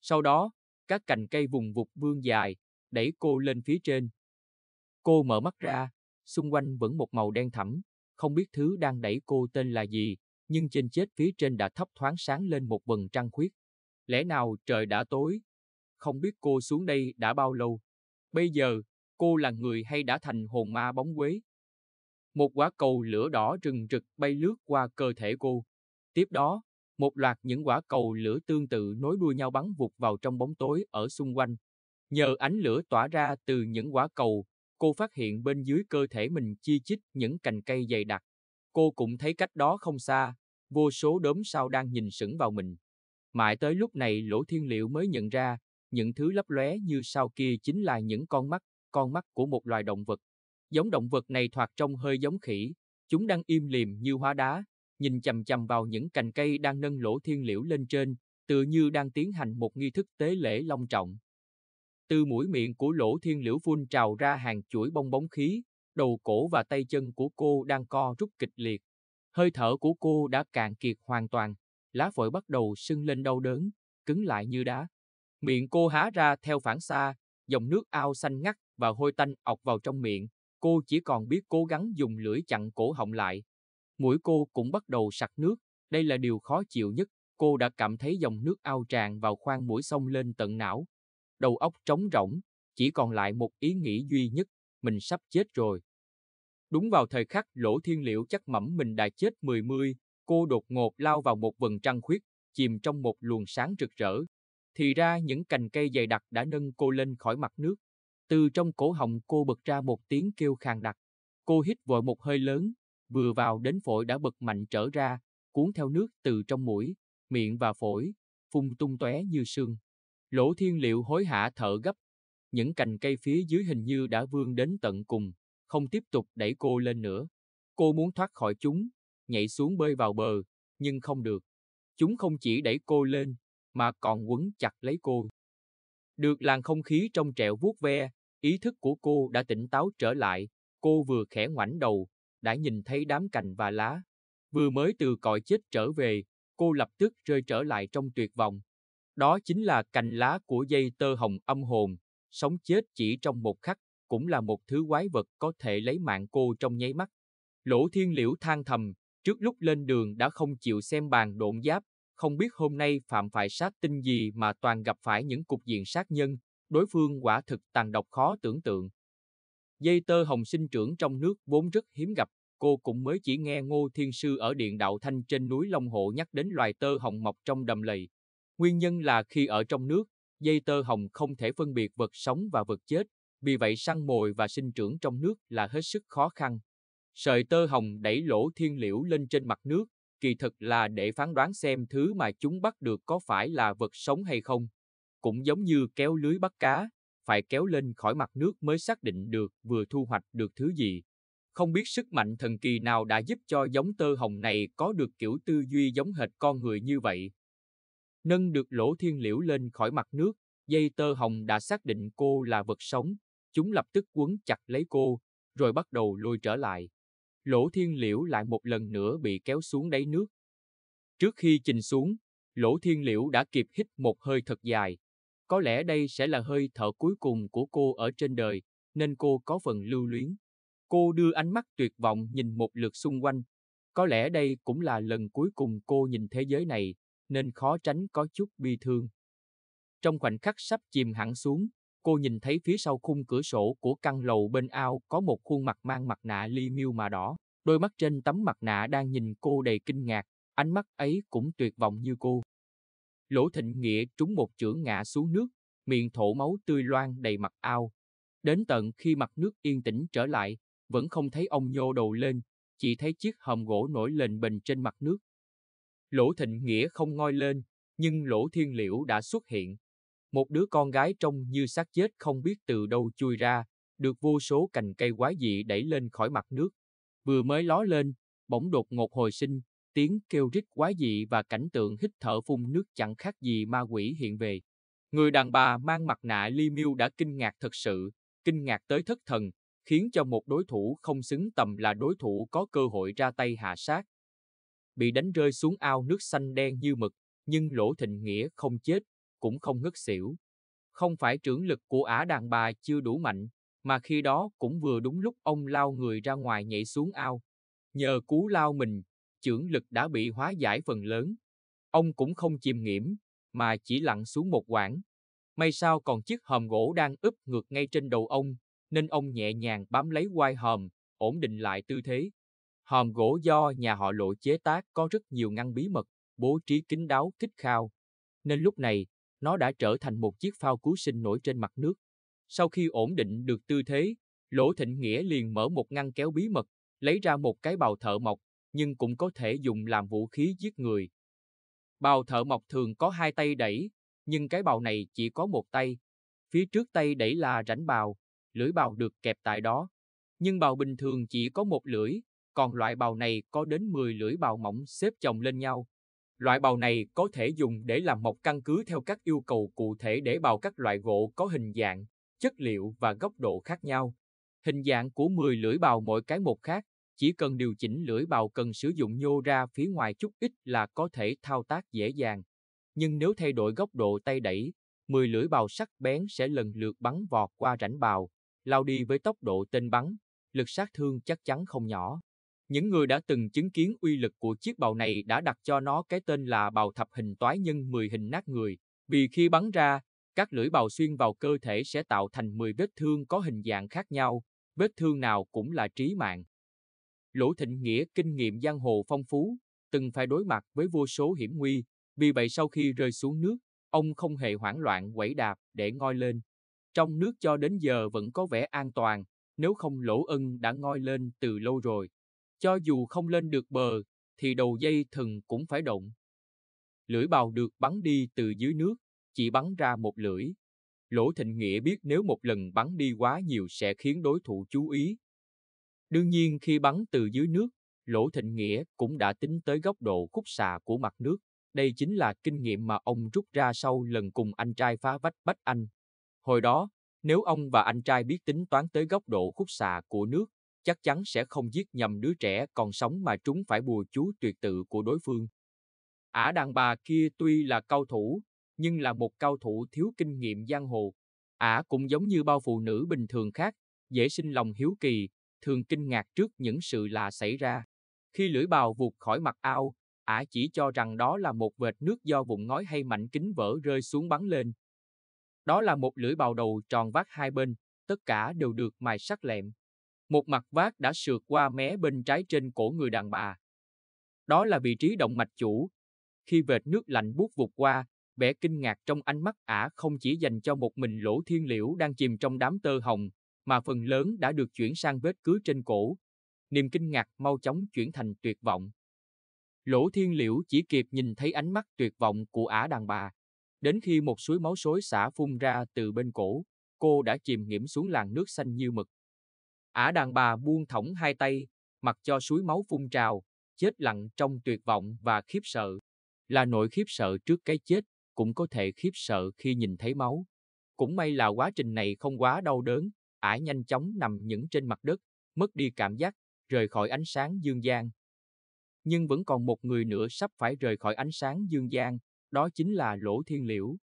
Sau đó, các cành cây vùng vụt vươn dài, đẩy cô lên phía trên. Cô mở mắt ra, xung quanh vẫn một màu đen thẳm, không biết thứ đang đẩy cô tên là gì, nhưng trên chết phía trên đã thấp thoáng sáng lên một vầng trăng khuyết. Lẽ nào trời đã tối, không biết cô xuống đây đã bao lâu. Bây giờ, cô là người hay đã thành hồn ma bóng quế? Một quả cầu lửa đỏ rừng rực bay lướt qua cơ thể cô. Tiếp đó, một loạt những quả cầu lửa tương tự nối đuôi nhau bắn vụt vào trong bóng tối ở xung quanh. Nhờ ánh lửa tỏa ra từ những quả cầu, cô phát hiện bên dưới cơ thể mình chi chít những cành cây dày đặc. Cô cũng thấy cách đó không xa, vô số đốm sao đang nhìn sững vào mình. Mãi tới lúc này Lỗ Thiên Liệu mới nhận ra, những thứ lấp lóe như sao kia chính là những con mắt, con mắt của một loài động vật. Giống động vật này thoạt trông hơi giống khỉ, chúng đang im lìm như hóa đá, nhìn chằm chằm vào những cành cây đang nâng lỗ thiên liễu lên trên, tự như đang tiến hành một nghi thức tế lễ long trọng. Từ mũi miệng của lỗ thiên liễu phun trào ra hàng chuỗi bong bóng khí, đầu cổ và tay chân của cô đang co rút kịch liệt. Hơi thở của cô đã cạn kiệt hoàn toàn, lá phổi bắt đầu sưng lên đau đớn, cứng lại như đá. Miệng cô há ra theo phản xa, dòng nước ao xanh ngắt và hôi tanh ọc vào trong miệng. Cô chỉ còn biết cố gắng dùng lưỡi chặn cổ họng lại. Mũi cô cũng bắt đầu sặc nước, đây là điều khó chịu nhất. Cô đã cảm thấy dòng nước ao tràn vào khoang mũi sông lên tận não. Đầu óc trống rỗng, chỉ còn lại một ý nghĩ duy nhất, mình sắp chết rồi. Đúng vào thời khắc lỗ thiên liễu chắc mẩm mình đã chết mười mươi, cô đột ngột lao vào một vầng trăng khuyết, chìm trong một luồng sáng rực rỡ, thì ra những cành cây dày đặc đã nâng cô lên khỏi mặt nước. Từ trong cổ họng cô bật ra một tiếng kêu khàn đặc. Cô hít vội một hơi lớn, vừa vào đến phổi đã bật mạnh trở ra, cuốn theo nước từ trong mũi, miệng và phổi, phun tung tóe như sương. Lỗ thiên liệu hối hả thở gấp. Những cành cây phía dưới hình như đã vươn đến tận cùng, không tiếp tục đẩy cô lên nữa. Cô muốn thoát khỏi chúng, nhảy xuống bơi vào bờ, nhưng không được. Chúng không chỉ đẩy cô lên, mà còn quấn chặt lấy cô. Được làn không khí trong trẻo vuốt ve, ý thức của cô đã tỉnh táo trở lại, cô vừa khẽ ngoảnh đầu, đã nhìn thấy đám cành và lá. Vừa mới từ cõi chết trở về, cô lập tức rơi trở lại trong tuyệt vọng. Đó chính là cành lá của dây tơ hồng âm hồn, sống chết chỉ trong một khắc, cũng là một thứ quái vật có thể lấy mạng cô trong nháy mắt. Lỗ thiên liễu than thầm, trước lúc lên đường đã không chịu xem bàn độn giáp, không biết hôm nay phạm phải sát tinh gì mà toàn gặp phải những cục diện sát nhân, đối phương quả thực tàn độc khó tưởng tượng. Dây tơ hồng sinh trưởng trong nước vốn rất hiếm gặp, cô cũng mới chỉ nghe Ngô Thiên Sư ở Điện Đạo Thanh trên núi Long Hộ nhắc đến loài tơ hồng mọc trong đầm lầy. Nguyên nhân là khi ở trong nước, dây tơ hồng không thể phân biệt vật sống và vật chết, vì vậy săn mồi và sinh trưởng trong nước là hết sức khó khăn. Sợi tơ hồng đẩy lỗ thiên liễu lên trên mặt nước, kỳ thực là để phán đoán xem thứ mà chúng bắt được có phải là vật sống hay không. Cũng giống như kéo lưới bắt cá, phải kéo lên khỏi mặt nước mới xác định được vừa thu hoạch được thứ gì. Không biết sức mạnh thần kỳ nào đã giúp cho giống tơ hồng này có được kiểu tư duy giống hệt con người như vậy. Nâng được lỗ thiên liễu lên khỏi mặt nước, dây tơ hồng đã xác định cô là vật sống, chúng lập tức quấn chặt lấy cô, rồi bắt đầu lôi trở lại. Lỗ Thiên Liễu lại một lần nữa bị kéo xuống đáy nước. Trước khi chìm xuống, Lỗ Thiên Liễu đã kịp hít một hơi thật dài. Có lẽ đây sẽ là hơi thở cuối cùng của cô ở trên đời, nên cô có phần lưu luyến. Cô đưa ánh mắt tuyệt vọng nhìn một lượt xung quanh. Có lẽ đây cũng là lần cuối cùng cô nhìn thế giới này, nên khó tránh có chút bi thương. Trong khoảnh khắc sắp chìm hẳn xuống, cô nhìn thấy phía sau khung cửa sổ của căn lầu bên ao có một khuôn mặt mang mặt nạ li miêu mà đỏ. Đôi mắt trên tấm mặt nạ đang nhìn cô đầy kinh ngạc, ánh mắt ấy cũng tuyệt vọng như cô. Lỗ Thịnh Nghĩa trúng một chưởng ngã xuống nước, miệng thổ máu tươi loang đầy mặt ao. Đến tận khi mặt nước yên tĩnh trở lại, vẫn không thấy ông nhô đầu lên, chỉ thấy chiếc hòm gỗ nổi lên bình trên mặt nước. Lỗ Thịnh Nghĩa không ngoi lên, nhưng Lỗ Thiên Liễu đã xuất hiện, một đứa con gái trông như xác chết không biết từ đâu chui ra, được vô số cành cây quái dị đẩy lên khỏi mặt nước. Vừa mới ló lên, bỗng đột ngột hồi sinh, tiếng kêu rít quái dị và cảnh tượng hít thở phun nước chẳng khác gì ma quỷ hiện về. Người đàn bà mang mặt nạ Li Miu đã kinh ngạc thật sự, kinh ngạc tới thất thần, khiến cho một đối thủ không xứng tầm là đối thủ có cơ hội ra tay hạ sát. Bị đánh rơi xuống ao nước xanh đen như mực, nhưng Lỗ Thịnh Nghĩa không chết, cũng không ngất xỉu. Không phải trưởng lực của ả đàn bà chưa đủ mạnh, mà khi đó cũng vừa đúng lúc ông lao người ra ngoài nhảy xuống ao. Nhờ cú lao mình, trưởng lực đã bị hóa giải phần lớn. Ông cũng không chìm nghiễm, mà chỉ lặn xuống một quãng. May sao còn chiếc hòm gỗ đang úp ngược ngay trên đầu ông, nên ông nhẹ nhàng bám lấy quai hòm, ổn định lại tư thế. Hòm gỗ do nhà họ lộ chế tác có rất nhiều ngăn bí mật, bố trí kín đáo, thích khao. Nên lúc này, nó đã trở thành một chiếc phao cứu sinh nổi trên mặt nước. Sau khi ổn định được tư thế, Lỗ Thịnh Nghĩa liền mở một ngăn kéo bí mật, lấy ra một cái bào thợ mộc, nhưng cũng có thể dùng làm vũ khí giết người. Bào thợ mộc thường có hai tay đẩy, nhưng cái bào này chỉ có một tay. Phía trước tay đẩy là rãnh bào, lưỡi bào được kẹp tại đó. Nhưng bào bình thường chỉ có một lưỡi, còn loại bào này có đến 10 lưỡi bào mỏng xếp chồng lên nhau, Loại bào này có thể dùng để làm mộc căn cứ theo các yêu cầu cụ thể để bào các loại gỗ có hình dạng, chất liệu và góc độ khác nhau. Hình dạng của 10 lưỡi bào mỗi cái một khác, chỉ cần điều chỉnh lưỡi bào cần sử dụng nhô ra phía ngoài chút ít là có thể thao tác dễ dàng. Nhưng nếu thay đổi góc độ tay đẩy, 10 lưỡi bào sắc bén sẽ lần lượt bắn vọt qua rãnh bào, lao đi với tốc độ tên bắn, lực sát thương chắc chắn không nhỏ. Những người đã từng chứng kiến uy lực của chiếc bào này đã đặt cho nó cái tên là bào thập hình toái nhân 10 hình nát người, vì khi bắn ra, các lưỡi bào xuyên vào cơ thể sẽ tạo thành 10 vết thương có hình dạng khác nhau, vết thương nào cũng là trí mạng. Lỗ Thịnh Nghĩa kinh nghiệm giang hồ phong phú, từng phải đối mặt với vô số hiểm nguy, vì vậy sau khi rơi xuống nước, ông không hề hoảng loạn quẩy đạp để ngoi lên. Trong nước cho đến giờ vẫn có vẻ an toàn, nếu không Lỗ Ân đã ngoi lên từ lâu rồi. Cho dù không lên được bờ, thì đầu dây thừng cũng phải động. Lưỡi bào được bắn đi từ dưới nước, chỉ bắn ra một lưỡi. Lỗ Thịnh Nghĩa biết nếu một lần bắn đi quá nhiều sẽ khiến đối thủ chú ý. Đương nhiên khi bắn từ dưới nước, Lỗ Thịnh Nghĩa cũng đã tính tới góc độ khúc xạ của mặt nước. Đây chính là kinh nghiệm mà ông rút ra sau lần cùng anh trai phá vách Bách Anh. Hồi đó, nếu ông và anh trai biết tính toán tới góc độ khúc xạ của nước chắc chắn sẽ không giết nhầm đứa trẻ còn sống mà chúng phải bùa chú tuyệt tự của đối phương. Ả đàn bà kia tuy là cao thủ, nhưng là một cao thủ thiếu kinh nghiệm giang hồ. Ả cũng giống như bao phụ nữ bình thường khác, dễ sinh lòng hiếu kỳ, thường kinh ngạc trước những sự lạ xảy ra. Khi lưỡi bào vụt khỏi mặt ao, Ả chỉ cho rằng đó là một vệt nước do vụn ngói hay mảnh kính vỡ rơi xuống bắn lên. Đó là một lưỡi bào đầu tròn vát hai bên, tất cả đều được mài sắc lẹm, một mặt vát đã sượt qua mé bên trái trên cổ người đàn bà. Đó là vị trí động mạch chủ. Khi vệt nước lạnh buốt vụt qua, vẻ kinh ngạc trong ánh mắt ả không chỉ dành cho một mình lỗ thiên liễu đang chìm trong đám tơ hồng, mà phần lớn đã được chuyển sang vết cứ trên cổ. Niềm kinh ngạc mau chóng chuyển thành tuyệt vọng. Lỗ thiên liễu chỉ kịp nhìn thấy ánh mắt tuyệt vọng của ả đàn bà. Đến khi một suối máu xối xả phun ra từ bên cổ, cô đã chìm nghiễm xuống làn nước xanh như mực. Ả đàn bà buông thõng hai tay, mặc cho suối máu phun trào, chết lặng trong tuyệt vọng và khiếp sợ. Là nỗi khiếp sợ trước cái chết, cũng có thể khiếp sợ khi nhìn thấy máu. Cũng may là quá trình này không quá đau đớn, Ả nhanh chóng nằm những trên mặt đất, mất đi cảm giác, rời khỏi ánh sáng dương gian. Nhưng vẫn còn một người nữa sắp phải rời khỏi ánh sáng dương gian, đó chính là Lỗ Thiên Liễu.